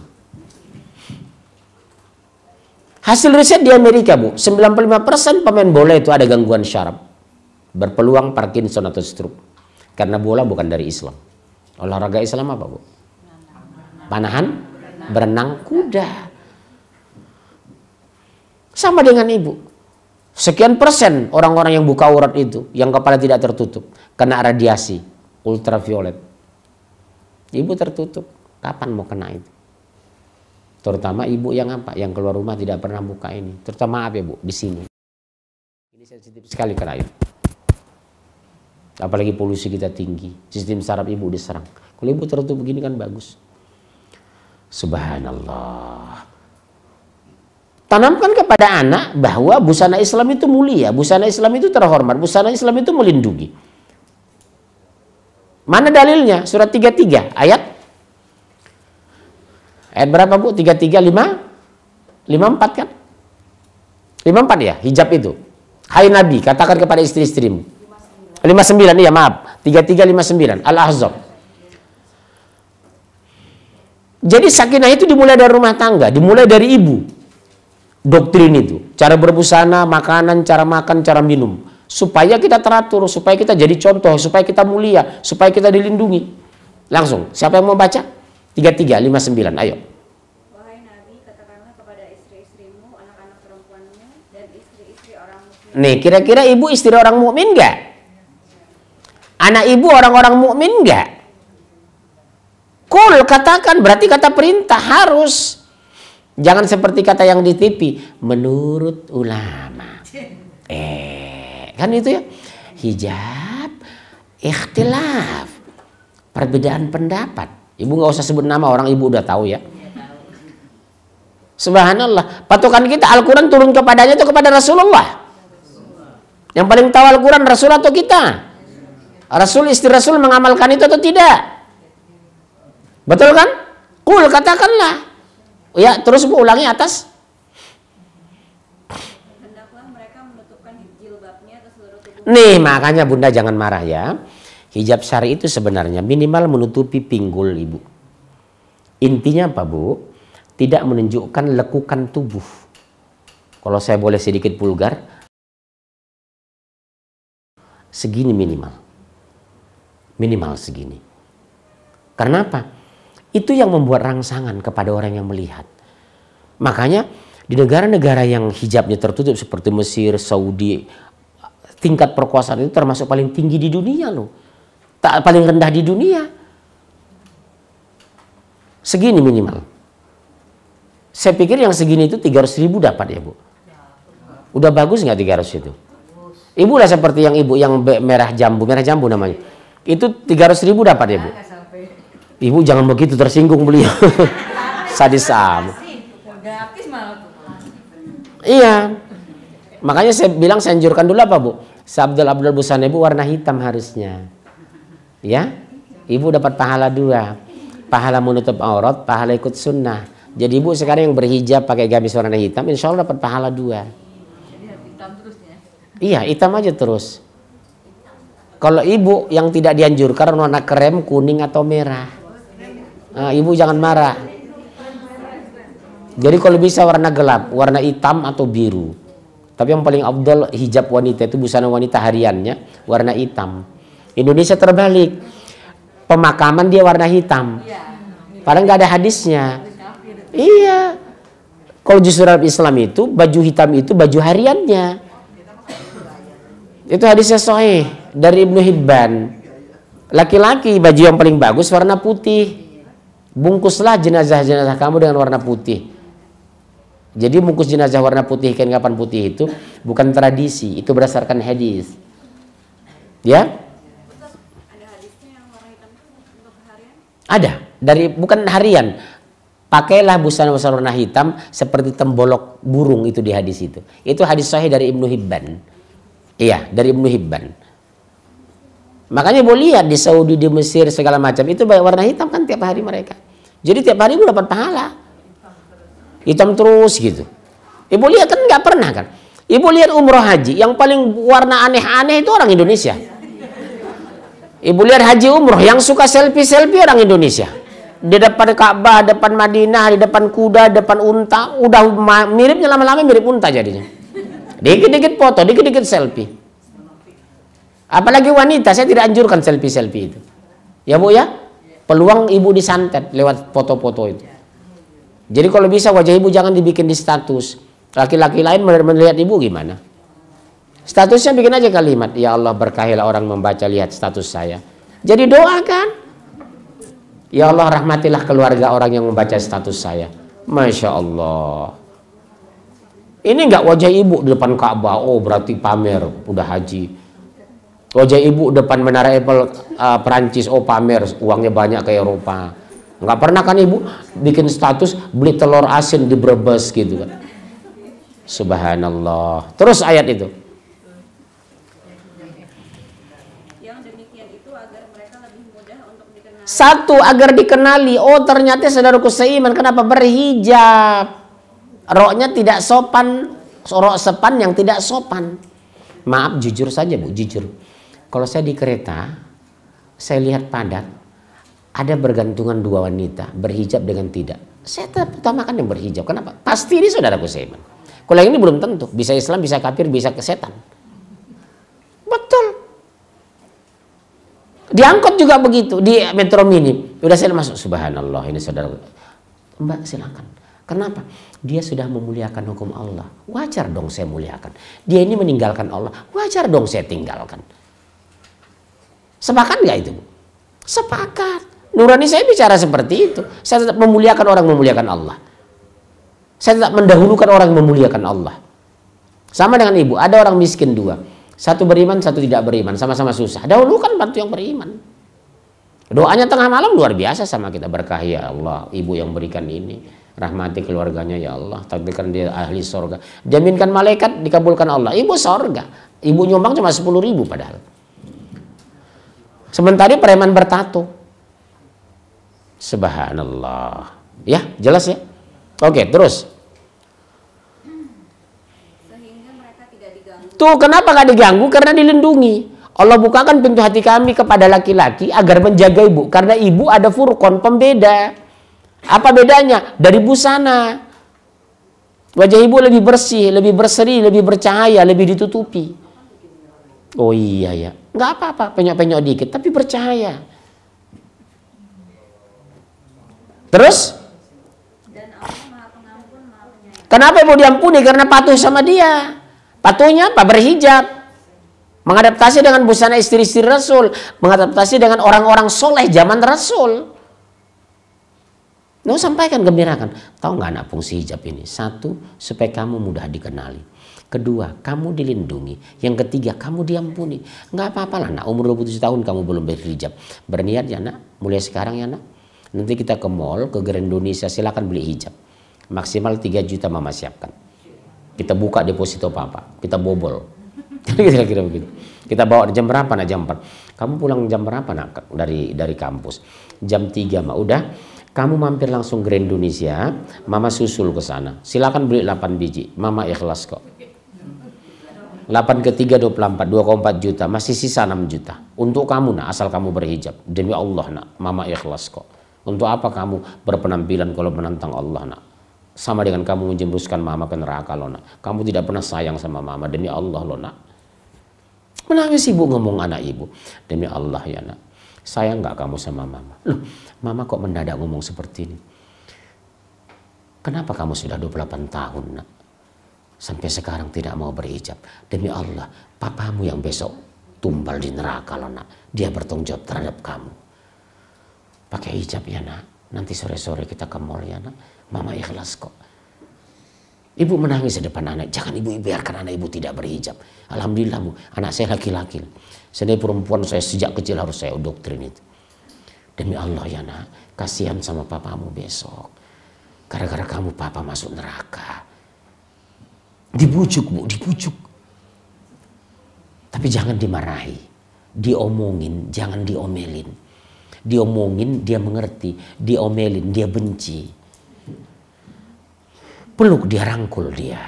Hasil riset di Amerika, Bu, 95% pemain bola itu ada gangguan syaraf. Berpeluang Parkinson atau stroke. Karena bola bukan dari Islam. Olahraga Islam apa, Bu? Panahan, berenang, kuda. Sama dengan ibu sekian persen orang-orang yang buka aurat itu yang kepala tidak tertutup kena radiasi ultraviolet ibu tertutup kapan mau kena itu terutama ibu yang apa yang keluar rumah tidak pernah buka ini terutama apa ya bu di sini ini sensitif sekali kena itu apalagi polusi kita tinggi sistem saraf ibu diserang kalau ibu tertutup begini kan bagus subhanallah Tanamkan kepada anak bahwa busana Islam itu mulia, busana Islam itu terhormat, busana Islam itu melindungi. Mana dalilnya? Surat 33 ayat Ayat berapa Bu? 33 5 54 kan? 54 ya hijab itu. Hai Nabi, katakan kepada istri-istrimu. 59 iya maaf. 33 59 Al-Ahzab. Jadi sakinah itu dimulai dari rumah tangga, dimulai dari ibu doktrin itu, cara berbusana, makanan, cara makan, cara minum, supaya kita teratur, supaya kita jadi contoh, supaya kita mulia, supaya kita dilindungi. Langsung, siapa yang mau baca? 3359, ayo. lima sembilan, ayo. Nih, kira-kira ibu istri orang mukmin gak? Anak ibu orang-orang mukmin gak? Kul katakan berarti kata perintah harus Jangan seperti kata yang di TV, menurut ulama. Eh, kan itu ya. Hijab, ikhtilaf, perbedaan pendapat. Ibu nggak usah sebut nama orang ibu udah tahu ya. Iya, Subhanallah. Patokan kita Al-Quran turun kepadanya itu kepada Rasulullah. Yang paling tahu Al-Quran Rasul atau kita? Rasul istri Rasul mengamalkan itu atau tidak? Betul kan? Kul katakanlah. Ya, terus Bu ulangi atas. Nih, makanya Bunda jangan marah ya. Hijab syari itu sebenarnya minimal menutupi pinggul Ibu. Intinya apa, Bu? Tidak menunjukkan lekukan tubuh. Kalau saya boleh sedikit vulgar, segini minimal. Minimal segini. Karena apa? Itu yang membuat rangsangan kepada orang yang melihat. Makanya di negara-negara yang hijabnya tertutup seperti Mesir, Saudi, tingkat perkuasaan itu termasuk paling tinggi di dunia loh. Tak paling rendah di dunia. Segini minimal. Saya pikir yang segini itu 300 ribu dapat ya Bu. Udah bagus nggak 300 itu? Ibu lah seperti yang ibu yang merah jambu, merah jambu namanya. Itu 300 ribu dapat ya Bu? Ibu jangan begitu tersinggung beliau. Sadis sama. Iya, iya, iya, iya. Makanya saya bilang saya anjurkan dulu apa Bu? Sabdul Abdul Busana Ibu warna hitam harusnya. Ya. Ibu dapat pahala dua. Pahala menutup aurat, pahala ikut sunnah. Jadi ibu sekarang yang berhijab pakai gamis warna hitam, insya Allah dapat pahala dua. Ya? Iya, hitam aja terus. Kalau ibu yang tidak dianjurkan warna krem, kuning atau merah. Nah, ibu jangan marah. Jadi kalau bisa warna gelap, warna hitam atau biru. Tapi yang paling abdul hijab wanita itu busana wanita hariannya warna hitam. Indonesia terbalik. Pemakaman dia warna hitam. Padahal nggak ada hadisnya. Iya. Kalau justru dalam Islam itu baju hitam itu baju hariannya. Itu hadisnya soeh dari Ibnu Hibban. Laki-laki baju yang paling bagus warna putih bungkuslah jenazah-jenazah kamu dengan warna putih. Jadi bungkus jenazah warna putih kain kapan putih itu bukan tradisi, itu berdasarkan hadis. Ya? Ada dari bukan harian. Pakailah busana busana warna hitam seperti tembolok burung itu di hadis itu. Itu hadis sahih dari Ibnu Hibban. Iya, dari Ibnu Hibban. Makanya boleh lihat di Saudi, di Mesir segala macam itu banyak warna hitam kan tiap hari mereka. Jadi tiap hari ibu dapat pahala. Hitam terus gitu. Ibu lihat kan nggak pernah kan. Ibu lihat umroh haji yang paling warna aneh-aneh itu orang Indonesia. Ibu lihat haji umroh yang suka selfie-selfie orang Indonesia. Di depan Ka'bah, depan Madinah, di depan kuda, depan unta, udah miripnya lama-lama mirip unta jadinya. Dikit-dikit foto, dikit-dikit selfie. Apalagi wanita, saya tidak anjurkan selfie-selfie itu. Ya Bu ya? peluang ibu disantet lewat foto-foto itu. Jadi kalau bisa wajah ibu jangan dibikin di status. Laki-laki lain melihat ibu gimana? Statusnya bikin aja kalimat, ya Allah berkahilah orang membaca lihat status saya. Jadi doakan. Ya Allah rahmatilah keluarga orang yang membaca status saya. Masya Allah. Ini enggak wajah ibu di depan Ka'bah, oh berarti pamer, udah haji Wajah ibu depan menara Apple uh, Perancis, oh pamer uangnya banyak ke Eropa. Enggak pernah kan ibu bikin status beli telur asin di Brebes gitu kan. Subhanallah. Terus ayat itu. Satu agar dikenali. Oh ternyata saudaraku seiman kenapa berhijab? Roknya tidak sopan, rok sepan yang tidak sopan. Maaf jujur saja bu, jujur kalau saya di kereta, saya lihat padat, ada bergantungan dua wanita, berhijab dengan tidak. Saya tetap utamakan yang berhijab. Kenapa? Pasti ini saudaraku seiman. Kalau yang ini belum tentu. Bisa Islam, bisa kafir, bisa kesetan. Betul. Diangkut juga begitu di Metro Mini. Udah saya masuk. Subhanallah ini saudara. Mbak silakan. Kenapa? Dia sudah memuliakan hukum Allah. Wajar dong saya muliakan. Dia ini meninggalkan Allah. Wajar dong saya tinggalkan. Sepakat nggak itu? Sepakat. Nurani saya bicara seperti itu. Saya tetap memuliakan orang memuliakan Allah. Saya tetap mendahulukan orang memuliakan Allah. Sama dengan ibu, ada orang miskin dua. Satu beriman, satu tidak beriman, sama-sama susah. Dahulukan bantu yang beriman. Doanya tengah malam luar biasa sama kita berkah ya Allah, ibu yang berikan ini, rahmati keluarganya ya Allah, takdirkan dia ahli sorga, jaminkan malaikat dikabulkan Allah, ibu sorga, ibu nyumbang cuma sepuluh ribu padahal. Sementara preman bertato. Subhanallah. Ya, jelas ya? Oke, terus. Tuh, kenapa gak diganggu? Karena dilindungi. Allah bukakan pintu hati kami kepada laki-laki agar menjaga ibu. Karena ibu ada furkon, pembeda. Apa bedanya? Dari busana. Wajah ibu lebih bersih, lebih berseri, lebih bercahaya, lebih ditutupi. Oh iya ya nggak apa-apa penyok-penyok dikit tapi percaya terus kenapa mau diampuni karena patuh sama dia patuhnya apa berhijab mengadaptasi dengan busana istri-istri Rasul mengadaptasi dengan orang-orang soleh zaman Rasul Nuh sampaikan gembirakan. Tahu nggak anak fungsi hijab ini? Satu, supaya kamu mudah dikenali. Kedua, kamu dilindungi. Yang ketiga, kamu diampuni. Enggak apa-apa lah, nak. Umur 27 tahun kamu belum berhijab. Berniat ya, nak. Mulai sekarang ya, nak. Nanti kita ke mall, ke Grand Indonesia, silakan beli hijab. Maksimal 3 juta mama siapkan. Kita buka deposito papa, kita bobol. kira-kira begitu. Kita bawa jam berapa nak jam 4? Kamu pulang jam berapa nak dari dari kampus? Jam 3 mah udah kamu mampir langsung Grand Indonesia, Mama susul ke sana. Silakan beli 8 biji, Mama ikhlas kok. 8 ke 3 24, 2,4 juta, masih sisa 6 juta. Untuk kamu nak, asal kamu berhijab. Demi Allah nak, mama ikhlas kok. Untuk apa kamu berpenampilan kalau menantang Allah nak? Sama dengan kamu menjemputkan mama ke neraka lo nak. Kamu tidak pernah sayang sama mama, demi Allah lo nak. Menangis ibu ngomong anak ibu. Demi Allah ya nak, sayang nggak kamu sama mama? Loh, mama kok mendadak ngomong seperti ini? Kenapa kamu sudah 28 tahun nak? sampai sekarang tidak mau berhijab. Demi Allah, papamu yang besok tumbal di neraka loh nak. Dia bertanggung jawab terhadap kamu. Pakai hijab ya nak. Nanti sore-sore kita ke mall ya nak. Mama ikhlas kok. Ibu menangis di depan anak. Jangan ibu biarkan anak ibu tidak berhijab. Alhamdulillah bu, anak saya laki-laki. Saya perempuan, saya sejak kecil harus saya doktrin itu. Demi Allah ya nak, kasihan sama papamu besok. Gara-gara kamu papa masuk neraka Dibujuk bu, dibujuk. Tapi jangan dimarahi, diomongin, jangan diomelin. Diomongin dia mengerti, diomelin dia benci. Peluk dia rangkul dia.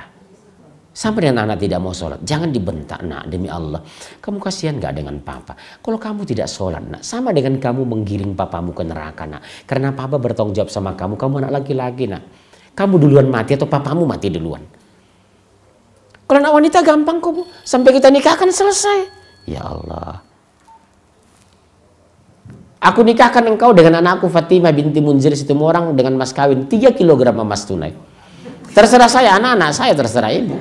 Sampai dengan anak tidak mau sholat, jangan dibentak nak demi Allah. Kamu kasihan gak dengan papa? Kalau kamu tidak sholat nak, sama dengan kamu menggiring papamu ke neraka nak. Karena papa bertanggung jawab sama kamu, kamu anak laki-laki nak. Kamu duluan mati atau papamu mati duluan? Kalau anak wanita gampang kok bu. Sampai kita nikahkan selesai. Ya Allah. Aku nikahkan engkau dengan anakku Fatimah binti Munzir orang dengan mas kawin 3 kg emas tunai. Terserah saya, anak-anak saya terserah ibu.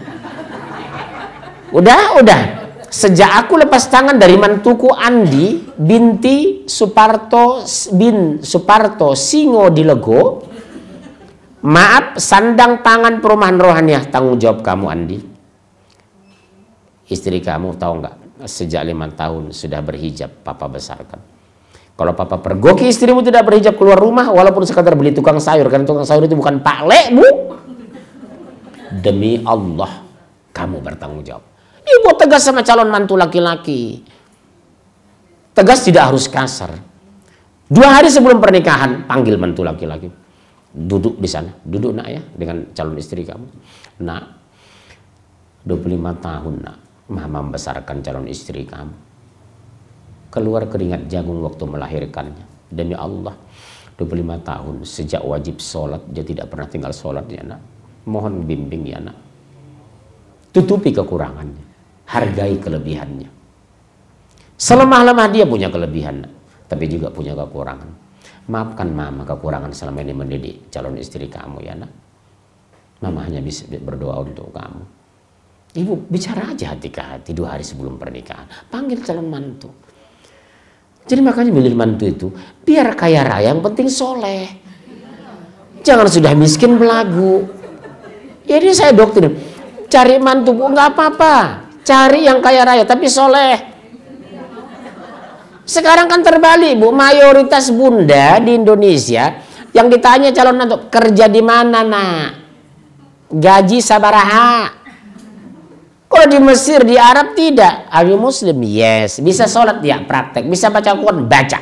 Udah, udah. Sejak aku lepas tangan dari mantuku Andi binti Suparto bin Suparto Singo di Lego. Maaf, sandang tangan perumahan rohaniah tanggung jawab kamu Andi istri kamu tahu nggak sejak lima tahun sudah berhijab papa besarkan kalau papa pergoki istrimu tidak berhijab keluar rumah walaupun sekadar beli tukang sayur karena tukang sayur itu bukan pak bu demi Allah kamu bertanggung jawab ibu tegas sama calon mantu laki-laki tegas tidak harus kasar dua hari sebelum pernikahan panggil mantu laki-laki duduk di sana duduk nak ya dengan calon istri kamu nak 25 tahun nak Mama membesarkan calon istri kamu. Keluar keringat jagung waktu melahirkannya. Demi Allah, 25 tahun sejak wajib sholat, dia tidak pernah tinggal sholat ya nak. Mohon bimbing ya nak. Tutupi kekurangannya. Hargai kelebihannya. selama lemah dia punya kelebihan, nak. tapi juga punya kekurangan. Maafkan mama kekurangan selama ini mendidik calon istri kamu ya nak. Mama hanya bisa berdoa untuk kamu. Ibu bicara aja hati ke hati dua hari sebelum pernikahan. Panggil calon mantu. Jadi makanya milih mantu itu biar kaya raya yang penting soleh. Jangan sudah miskin belagu. Jadi saya doktrin cari mantu bu nggak apa-apa. Cari yang kaya raya tapi soleh. Sekarang kan terbalik bu mayoritas bunda di Indonesia yang ditanya calon mantu kerja di mana nak gaji sabaraha kalau di Mesir, di Arab tidak. Are you Muslim? Yes. Bisa sholat? Ya, praktek. Bisa baca Quran? Baca.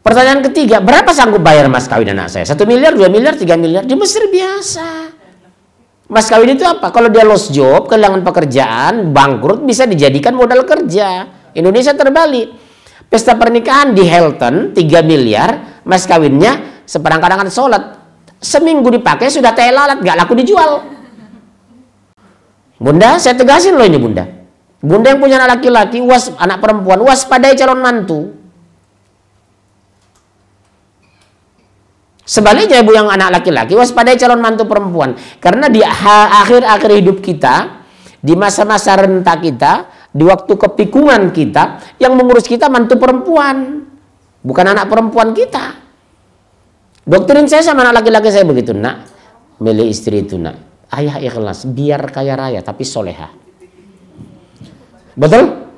Pertanyaan ketiga, berapa sanggup bayar mas kawin anak saya? Satu miliar, dua miliar, tiga miliar? Di Mesir biasa. Mas kawin itu apa? Kalau dia lost job, kehilangan pekerjaan, bangkrut, bisa dijadikan modal kerja. Indonesia terbalik. Pesta pernikahan di Hilton, 3 miliar, mas kawinnya seperangkat dengan sholat. Seminggu dipakai, sudah telalat, gak laku dijual. Bunda, saya tegasin loh ini bunda. Bunda yang punya anak laki-laki, was, anak perempuan, waspadai calon mantu. Sebaliknya ibu yang anak laki-laki, waspadai calon mantu perempuan. Karena di akhir-akhir hidup kita, di masa-masa renta kita, di waktu kepikungan kita, yang mengurus kita mantu perempuan. Bukan anak perempuan kita. Doktrin saya sama anak laki-laki saya begitu, nak. Milih istri itu, nak ayah ikhlas biar kaya raya tapi soleha betul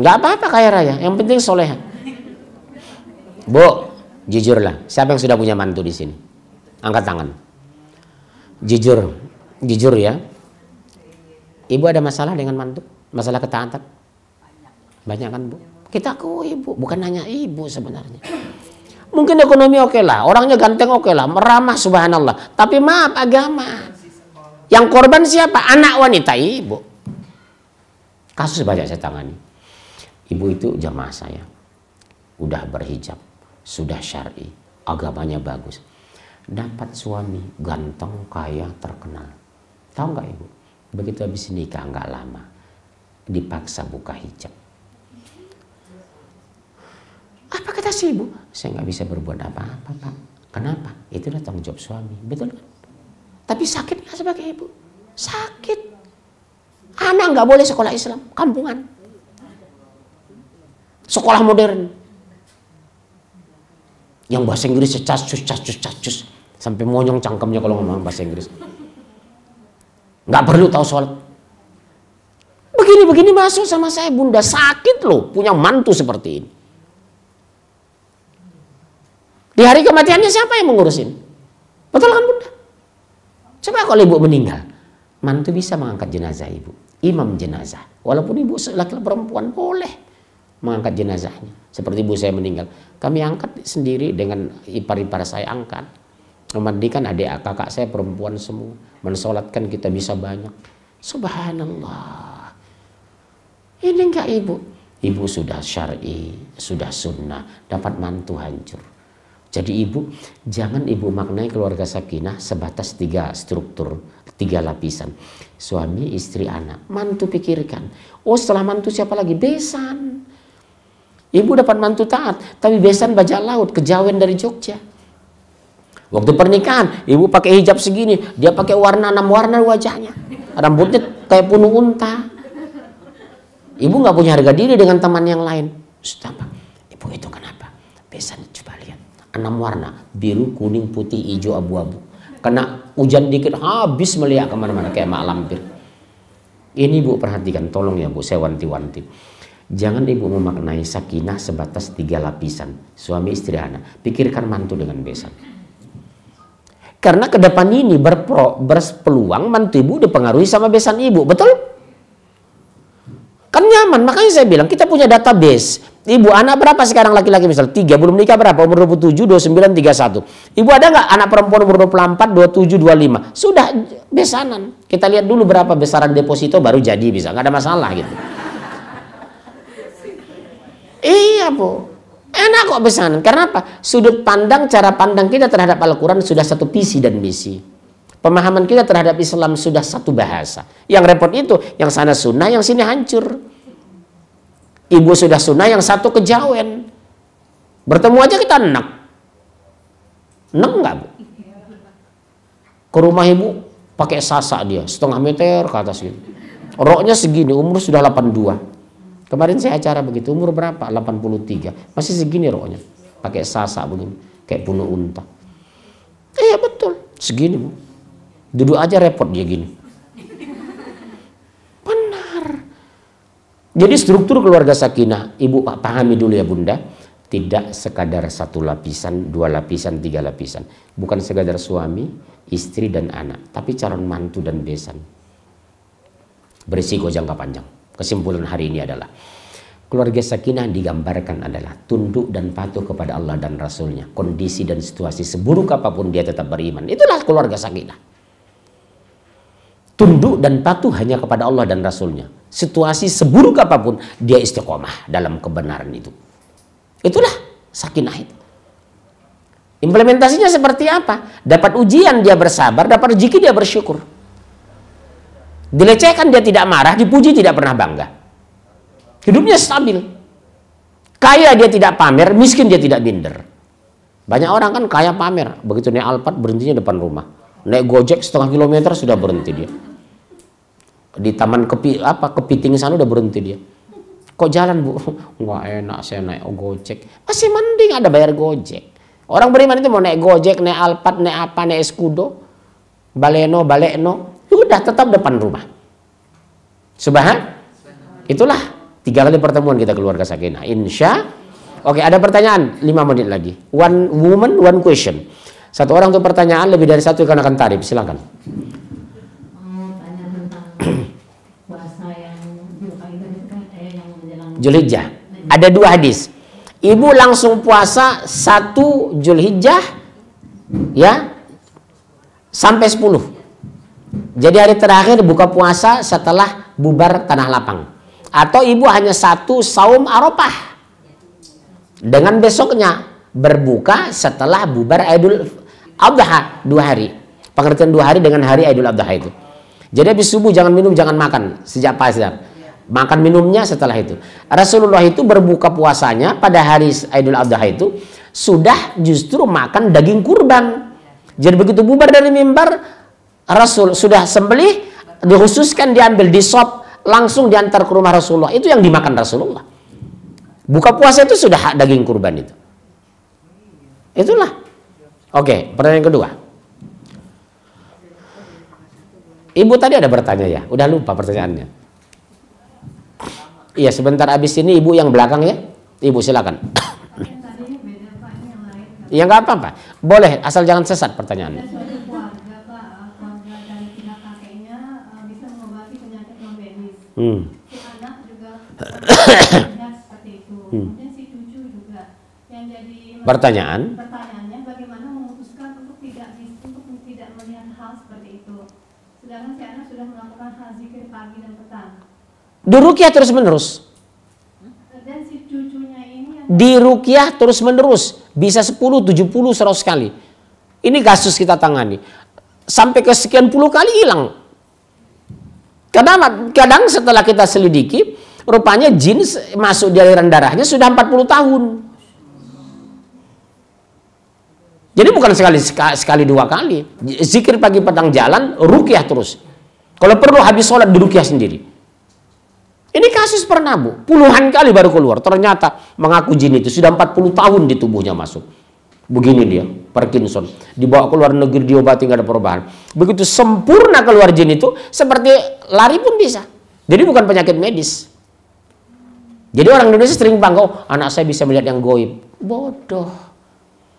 nggak apa-apa kaya raya yang penting soleha bu jujurlah siapa yang sudah punya mantu di sini angkat tangan jujur jujur ya ibu ada masalah dengan mantu masalah ketaatan banyak kan bu kita ke ibu bukan hanya ibu sebenarnya mungkin ekonomi oke okay lah orangnya ganteng oke okay lah meramah subhanallah tapi maaf agama yang korban siapa? Anak wanita ibu. Kasus banyak saya tangani. Ibu itu jamaah saya. Udah berhijab, sudah syar'i, agamanya bagus. Dapat suami ganteng, kaya, terkenal. Tahu nggak ibu? Begitu habis nikah nggak lama, dipaksa buka hijab. Apa kata si ibu? Saya nggak bisa berbuat apa-apa, Pak. Kenapa? Itu tanggung jawab suami. Betul kan? Tapi sakit nggak sebagai ibu? Sakit. Anak nggak boleh sekolah Islam, kampungan. Sekolah modern. Yang bahasa Inggris cacus, cacus, cacus. Sampai monyong cangkemnya kalau ngomong bahasa Inggris. Nggak perlu tahu sholat. Begini-begini masuk sama saya, bunda sakit loh punya mantu seperti ini. Di hari kematiannya siapa yang mengurusin? Betul kan bunda? Coba kalau ibu meninggal, mantu bisa mengangkat jenazah ibu, imam jenazah. Walaupun ibu laki-laki perempuan boleh mengangkat jenazahnya. Seperti ibu saya meninggal, kami angkat sendiri dengan ipar-ipar saya angkat. Memandikan adik kakak saya perempuan semua, mensolatkan kita bisa banyak. Subhanallah. Ini enggak ibu? Ibu sudah syar'i, sudah sunnah, dapat mantu hancur. Jadi ibu, jangan ibu maknai keluarga sakinah sebatas tiga struktur, tiga lapisan. Suami, istri, anak. Mantu pikirkan. Oh setelah mantu siapa lagi? Besan. Ibu dapat mantu taat, tapi besan bajak laut, kejawen dari Jogja. Waktu pernikahan, ibu pakai hijab segini, dia pakai warna enam warna wajahnya. Rambutnya kayak punung unta. Ibu nggak punya harga diri dengan teman yang lain. Ustaz, ibu itu kenapa? Besan coba lihat enam warna biru kuning putih hijau abu-abu kena hujan dikit habis melihat kemana-mana kayak mak lampir ini bu perhatikan tolong ya bu saya wanti-wanti jangan ibu memaknai sakinah sebatas tiga lapisan suami istri anak pikirkan mantu dengan besan karena ke depan ini berpro, berpeluang mantu ibu dipengaruhi sama besan ibu betul Kan nyaman, makanya saya bilang kita punya database. Ibu anak berapa sekarang laki-laki misal tiga belum nikah berapa umur 27 29 31. Ibu ada nggak anak perempuan umur 24 27 25? Sudah besanan. Kita lihat dulu berapa besaran deposito baru jadi bisa. nggak ada masalah gitu. iya, Bu. Enak kok besanan. Karena apa? Sudut pandang cara pandang kita terhadap Al-Qur'an sudah satu visi dan misi. Pemahaman kita terhadap Islam sudah satu bahasa. Yang repot itu, yang sana sunnah, yang sini hancur. Ibu sudah sunnah, yang satu kejawen. Bertemu aja kita enak. Enak nggak, Bu? Ke rumah ibu, pakai sasa dia, setengah meter ke atas gitu. Roknya segini, umur sudah 82. Kemarin saya acara begitu, umur berapa? 83. Masih segini roknya. Pakai sasa begini, kayak bunuh unta. Iya eh, betul, segini Bu Duduk aja repot dia gini. Benar. Jadi struktur keluarga sakinah, ibu pak pahami dulu ya bunda, tidak sekadar satu lapisan, dua lapisan, tiga lapisan. Bukan sekadar suami, istri dan anak, tapi calon mantu dan besan. Berisiko jangka panjang. Kesimpulan hari ini adalah Keluarga sakinah digambarkan adalah tunduk dan patuh kepada Allah dan Rasulnya. Kondisi dan situasi seburuk apapun dia tetap beriman. Itulah keluarga sakinah tunduk dan patuh hanya kepada Allah dan Rasulnya. Situasi seburuk apapun, dia istiqomah dalam kebenaran itu. Itulah sakinah itu. Implementasinya seperti apa? Dapat ujian dia bersabar, dapat rezeki dia bersyukur. Dilecehkan dia tidak marah, dipuji tidak pernah bangga. Hidupnya stabil. Kaya dia tidak pamer, miskin dia tidak binder. Banyak orang kan kaya pamer, begitu naik Alphard berhentinya depan rumah. Naik Gojek setengah kilometer sudah berhenti dia di taman kepi apa kepiting sana udah berhenti dia kok jalan bu nggak enak saya naik oh, gojek masih mending ada bayar gojek orang beriman itu mau naik gojek naik alpat naik apa naik eskudo baleno baleno udah tetap depan rumah subhan itulah tiga kali pertemuan kita keluarga sakinah insya oke ada pertanyaan lima menit lagi one woman one question satu orang tuh pertanyaan lebih dari satu karena akan tarif silakan Julhijjah. Ada dua hadis. Ibu langsung puasa satu Julhijjah ya sampai sepuluh. Jadi hari terakhir buka puasa setelah bubar tanah lapang. Atau ibu hanya satu saum Arafah. Dengan besoknya berbuka setelah bubar Idul Adha dua hari. Pengertian dua hari dengan hari Idul Adha itu. Jadi habis subuh jangan minum, jangan makan sejak pasar makan minumnya setelah itu. Rasulullah itu berbuka puasanya pada hari Idul Adha itu sudah justru makan daging kurban. Jadi begitu bubar dari mimbar, Rasul sudah sembelih, dikhususkan diambil di sop, langsung diantar ke rumah Rasulullah. Itu yang dimakan Rasulullah. Buka puasa itu sudah hak daging kurban itu. Itulah. Oke, pertanyaan kedua. Ibu tadi ada bertanya ya? Udah lupa pertanyaannya. Iya sebentar abis ini ibu yang belakang ya. Ibu silakan. Ya nggak apa-apa. Boleh asal jangan sesat pertanyaannya. Eh, eh, hmm. Si anak juga seperti itu. Hmm. Si cucu juga yang jadi pertanyaan. pertanyaan dirukyah terus menerus dan si dirukyah terus menerus bisa 10, 70, 100 kali ini kasus kita tangani sampai ke sekian puluh kali hilang kadang, kadang setelah kita selidiki rupanya jin masuk di aliran darahnya sudah 40 tahun jadi bukan sekali sekali dua kali zikir pagi petang jalan rukyah terus kalau perlu habis sholat dirukyah sendiri ini kasus pernah bu, puluhan kali baru keluar. Ternyata mengaku jin itu sudah 40 tahun di tubuhnya masuk. Begini dia, Parkinson. Dibawa keluar negeri diobati nggak ada perubahan. Begitu sempurna keluar jin itu, seperti lari pun bisa. Jadi bukan penyakit medis. Jadi orang Indonesia sering bangga, oh, anak saya bisa melihat yang goib. Bodoh.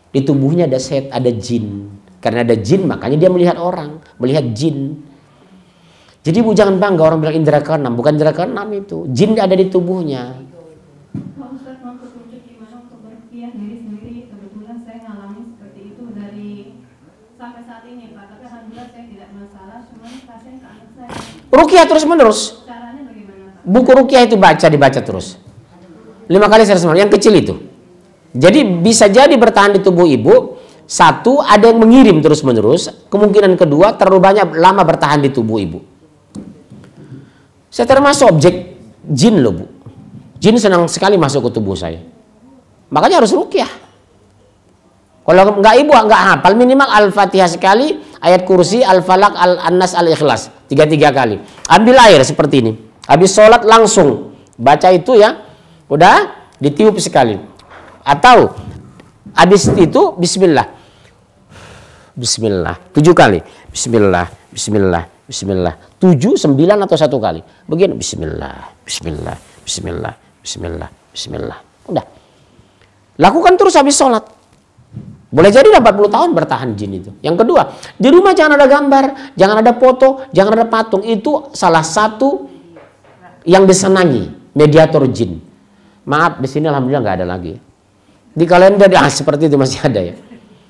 Di tubuhnya ada set, ada jin. Karena ada jin, makanya dia melihat orang, melihat jin. Jadi bu jangan bangga orang bilang indera keenam, bukan indera keenam itu. Jin ada di tubuhnya. Rukiah terus menerus. Buku rukiah itu baca dibaca terus. Lima kali saya semalam Yang kecil itu. Jadi bisa jadi bertahan di tubuh ibu. Satu ada yang mengirim terus menerus. Kemungkinan kedua terlalu banyak lama bertahan di tubuh ibu. Saya termasuk objek jin loh bu. Jin senang sekali masuk ke tubuh saya. Makanya harus rukyah. Kalau nggak ibu nggak hafal minimal al-fatihah sekali, ayat kursi, al-falak, al-anas, al-ikhlas tiga tiga kali. Ambil air seperti ini. Habis sholat langsung baca itu ya. Udah ditiup sekali. Atau habis itu Bismillah. Bismillah tujuh kali. Bismillah, Bismillah, Bismillah. Tujuh, sembilan atau satu kali. Begini, Bismillah, Bismillah, Bismillah, Bismillah, Bismillah. Udah. Lakukan terus habis sholat. Boleh jadi 40 tahun bertahan jin itu. Yang kedua, di rumah jangan ada gambar, jangan ada foto, jangan ada patung. Itu salah satu yang disenangi mediator jin. Maaf, di sini alhamdulillah nggak ada lagi. Di kalender ah, seperti itu masih ada ya.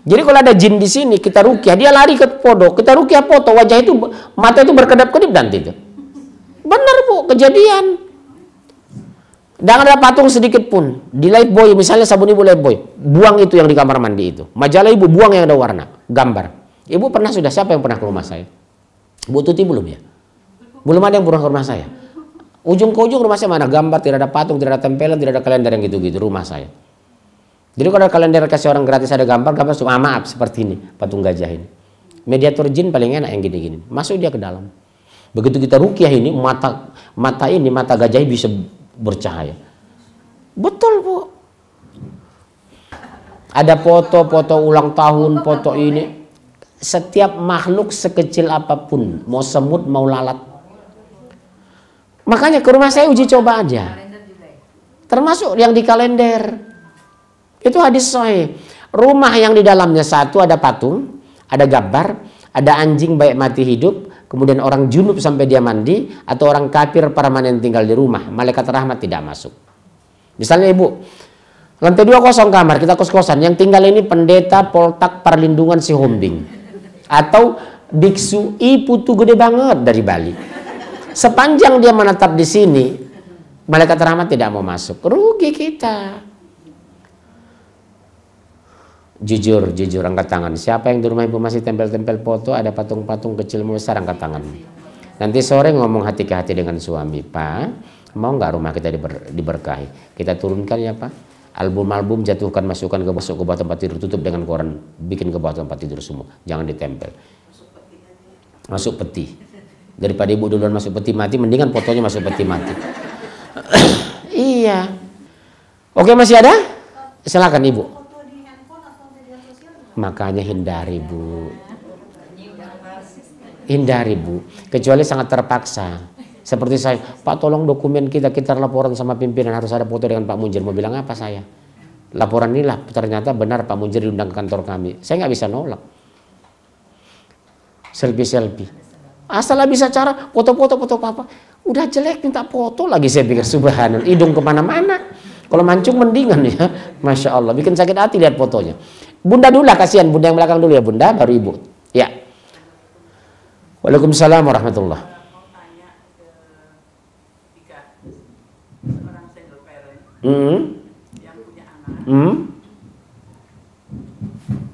Jadi kalau ada jin di sini kita rukiah, dia lari ke podok kita rukiah foto wajah itu mata itu berkedap-kedip nanti itu. Benar bu, kejadian. Jangan ada patung sedikit pun di light boy misalnya sabun ibu light boy buang itu yang di kamar mandi itu majalah ibu buang yang ada warna gambar ibu pernah sudah siapa yang pernah ke rumah saya bu tuti belum ya belum ada yang pernah ke rumah saya ujung ke ujung rumah saya mana gambar tidak ada patung tidak ada tempelan tidak ada kalender yang gitu gitu rumah saya jadi kalau kalian kasih orang gratis ada gambar, gambar cuma ah, maaf seperti ini patung gajah ini. Mediator jin paling enak yang gini-gini. Masuk dia ke dalam. Begitu kita rukiah ini mata mata ini mata gajah ini bisa bercahaya. Betul bu. Ada foto-foto ulang tahun, foto ini. Setiap makhluk sekecil apapun, mau semut, mau lalat. Makanya ke rumah saya uji coba aja. Ya? Termasuk yang di kalender itu hadis sahih. Rumah yang di dalamnya satu ada patung, ada gambar, ada anjing baik mati hidup, kemudian orang junub sampai dia mandi, atau orang kafir permanen tinggal di rumah, malaikat rahmat tidak masuk. Misalnya ibu, lantai dua kosong kamar, kita kos-kosan, yang tinggal ini pendeta poltak perlindungan si Hombing. Atau biksu I Putu gede banget dari Bali. Sepanjang dia menetap di sini, malaikat rahmat tidak mau masuk. Rugi kita. Jujur, jujur angkat tangan. Siapa yang di rumah ibu masih tempel-tempel foto ada patung-patung kecil besar angkat tangan. Nanti sore ngomong hati ke hati dengan suami, Pak, mau nggak rumah kita diber, diberkahi? Kita turunkan ya Pak. Album-album jatuhkan masukkan ke masuk ke bawah tempat tidur tutup dengan koran bikin ke bawah tempat tidur semua jangan ditempel masuk peti daripada ibu duluan masuk peti mati mendingan fotonya masuk peti mati iya oke masih ada silakan ibu Makanya hindari bu. Hindari bu. Kecuali sangat terpaksa. Seperti saya, Pak tolong dokumen kita, kita laporan sama pimpinan harus ada foto dengan Pak Munjir. Mau bilang apa saya? Laporan inilah ternyata benar Pak Munjir diundang ke kantor kami. Saya nggak bisa nolak. Selfie-selfie. Asal bisa cara foto-foto foto apa? Udah jelek minta foto lagi saya pikir subhanallah. Hidung kemana-mana. Kalau mancung mendingan ya. Masya Allah. Bikin sakit hati lihat fotonya. Bunda dulu lah kasihan, Bunda yang belakang dulu ya Bunda, baru Ibu. Ya. Waalaikumsalam warahmatullah. Hmm. Yang punya anak. Hmm.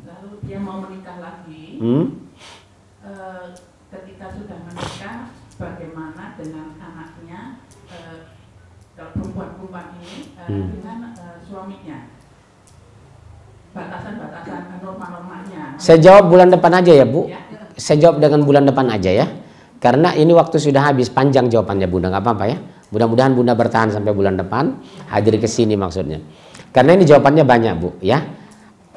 Lalu dia mau menikah lagi. Hmm. E, ketika sudah menikah, bagaimana dengan anaknya? E, perempuan-perempuan ini e, hmm. dengan e, suaminya? batasan-batasan norma-normanya. Saya jawab bulan depan aja ya Bu. Ya. Saya jawab dengan bulan depan aja ya. Karena ini waktu sudah habis, panjang jawabannya Bunda, nggak apa-apa ya. Mudah-mudahan Bunda bertahan sampai bulan depan, hadir ke sini maksudnya. Karena ini jawabannya banyak Bu ya.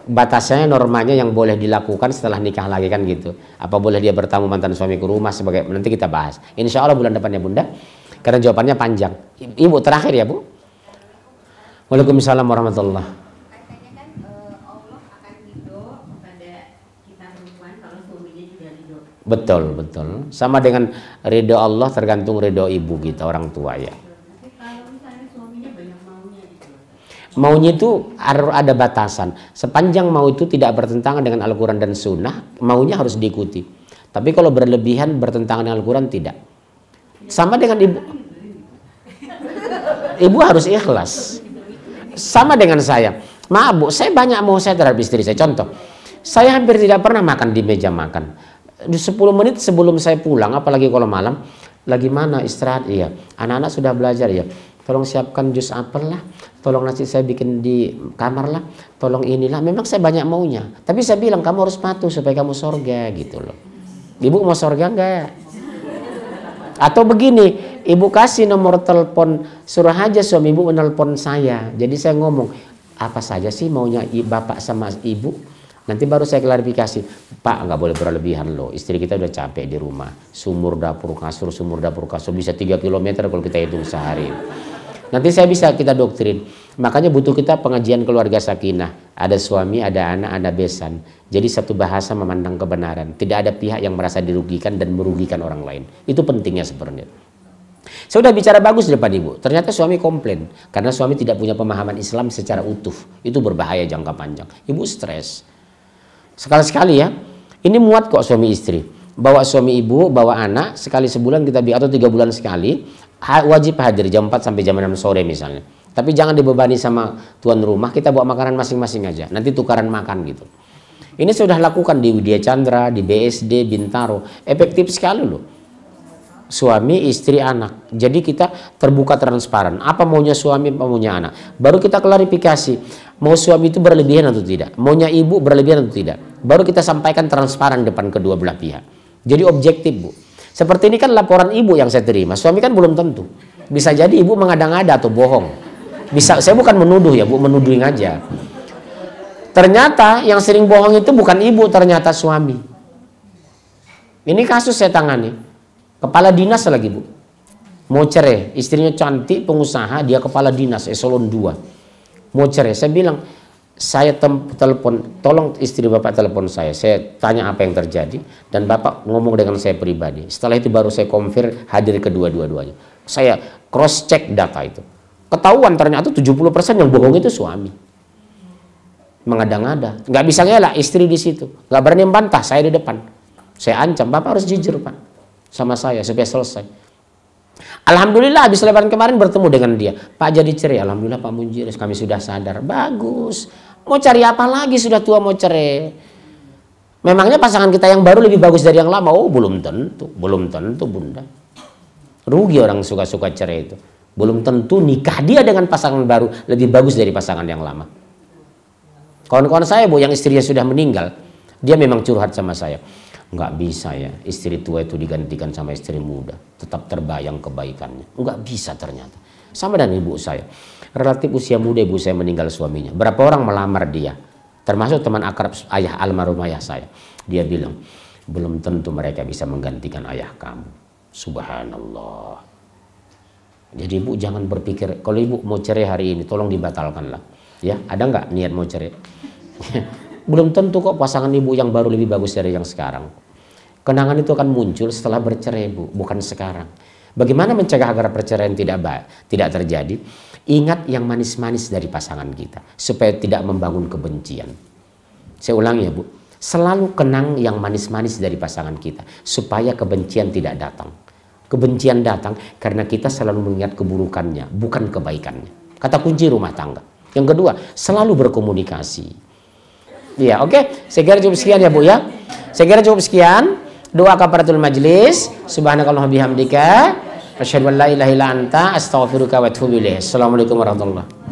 Batasnya normanya yang boleh dilakukan setelah nikah lagi kan gitu. Apa boleh dia bertamu mantan suami ke rumah sebagai nanti kita bahas. Insya Allah bulan depan ya Bunda. Karena jawabannya panjang. Ibu terakhir ya Bu. Waalaikumsalam warahmatullahi Betul, betul. Sama dengan ridho Allah tergantung ridho ibu kita, orang tua ya. Maunya itu harus ada batasan. Sepanjang mau itu tidak bertentangan dengan Al-Quran dan Sunnah, maunya harus diikuti. Tapi kalau berlebihan bertentangan dengan Al-Quran, tidak. Sama dengan ibu. Ibu harus ikhlas. Sama dengan saya. Maaf bu, saya banyak mau saya terhadap istri saya. Contoh, saya hampir tidak pernah makan di meja makan di 10 menit sebelum saya pulang apalagi kalau malam lagi mana istirahat iya anak-anak sudah belajar ya tolong siapkan jus apel lah tolong nasi saya bikin di kamar lah tolong inilah memang saya banyak maunya tapi saya bilang kamu harus patuh supaya kamu sorga gitu loh ibu mau sorga enggak atau begini ibu kasih nomor telepon suruh aja suami ibu menelpon saya jadi saya ngomong apa saja sih maunya bapak sama ibu Nanti baru saya klarifikasi, Pak nggak boleh berlebihan loh, istri kita udah capek di rumah. Sumur dapur kasur, sumur dapur kasur bisa 3 km kalau kita hitung sehari. Nanti saya bisa kita doktrin. Makanya butuh kita pengajian keluarga sakinah. Ada suami, ada anak, ada besan. Jadi satu bahasa memandang kebenaran. Tidak ada pihak yang merasa dirugikan dan merugikan orang lain. Itu pentingnya sebenarnya. Saya sudah bicara bagus depan ibu. Ternyata suami komplain karena suami tidak punya pemahaman Islam secara utuh. Itu berbahaya jangka panjang. Ibu stres sekali-sekali ya ini muat kok suami istri bawa suami ibu bawa anak sekali sebulan kita atau tiga bulan sekali wajib hadir jam 4 sampai jam 6 sore misalnya tapi jangan dibebani sama tuan rumah kita bawa makanan masing-masing aja nanti tukaran makan gitu ini sudah lakukan di Widya Chandra di BSD Bintaro efektif sekali loh suami, istri, anak. Jadi kita terbuka transparan. Apa maunya suami, apa maunya anak. Baru kita klarifikasi mau suami itu berlebihan atau tidak, maunya ibu berlebihan atau tidak. Baru kita sampaikan transparan depan kedua belah pihak. Jadi objektif, Bu. Seperti ini kan laporan ibu yang saya terima, suami kan belum tentu. Bisa jadi ibu mengada-ngada atau bohong. Bisa saya bukan menuduh ya, Bu, menuduhin aja. Ternyata yang sering bohong itu bukan ibu, ternyata suami. Ini kasus saya tangani. Kepala dinas lagi, Bu. Mau cerai, istrinya cantik, pengusaha, dia kepala dinas, eselon 2 mau cerai ya. saya bilang saya telepon tolong istri bapak telepon saya saya tanya apa yang terjadi dan bapak ngomong dengan saya pribadi setelah itu baru saya konfir hadir kedua-dua-duanya saya cross check data itu ketahuan ternyata 70% yang bohong itu suami mengada-ngada nggak bisa ngelak istri di situ nggak berani membantah saya di depan saya ancam bapak harus jujur pak sama saya supaya selesai Alhamdulillah habis lebaran kemarin bertemu dengan dia. Pak jadi cerai. Alhamdulillah Pak Munjir kami sudah sadar. Bagus. Mau cari apa lagi sudah tua mau cerai. Memangnya pasangan kita yang baru lebih bagus dari yang lama? Oh belum tentu. Belum tentu bunda. Rugi orang suka-suka cerai itu. Belum tentu nikah dia dengan pasangan baru lebih bagus dari pasangan yang lama. Kawan-kawan saya bu yang istrinya sudah meninggal. Dia memang curhat sama saya nggak bisa ya istri tua itu digantikan sama istri muda tetap terbayang kebaikannya nggak bisa ternyata sama dengan ibu saya relatif usia muda ibu saya meninggal suaminya berapa orang melamar dia termasuk teman akrab ayah almarhum ayah saya dia bilang belum tentu mereka bisa menggantikan ayah kamu subhanallah jadi ibu jangan berpikir kalau ibu mau cerai hari ini tolong dibatalkanlah ya ada nggak niat mau cerai belum tentu kok pasangan ibu yang baru lebih bagus dari yang sekarang. Kenangan itu akan muncul setelah bercerai, ibu, bukan sekarang. Bagaimana mencegah agar perceraian tidak baik tidak terjadi? Ingat yang manis-manis dari pasangan kita supaya tidak membangun kebencian. Saya ulangi ya, Bu. Selalu kenang yang manis-manis dari pasangan kita supaya kebencian tidak datang. Kebencian datang karena kita selalu mengingat keburukannya, bukan kebaikannya. Kata kunci rumah tangga. Yang kedua, selalu berkomunikasi Iya, oke. Okay. Saya kira cukup sekian ya, Bu ya. Saya kira cukup sekian. Doa kafaratul majlis. Subhanakallahumma bihamdika asyhadu an la ilaha illa anta astaghfiruka wa atubu ilaik. Assalamualaikum warahmatullahi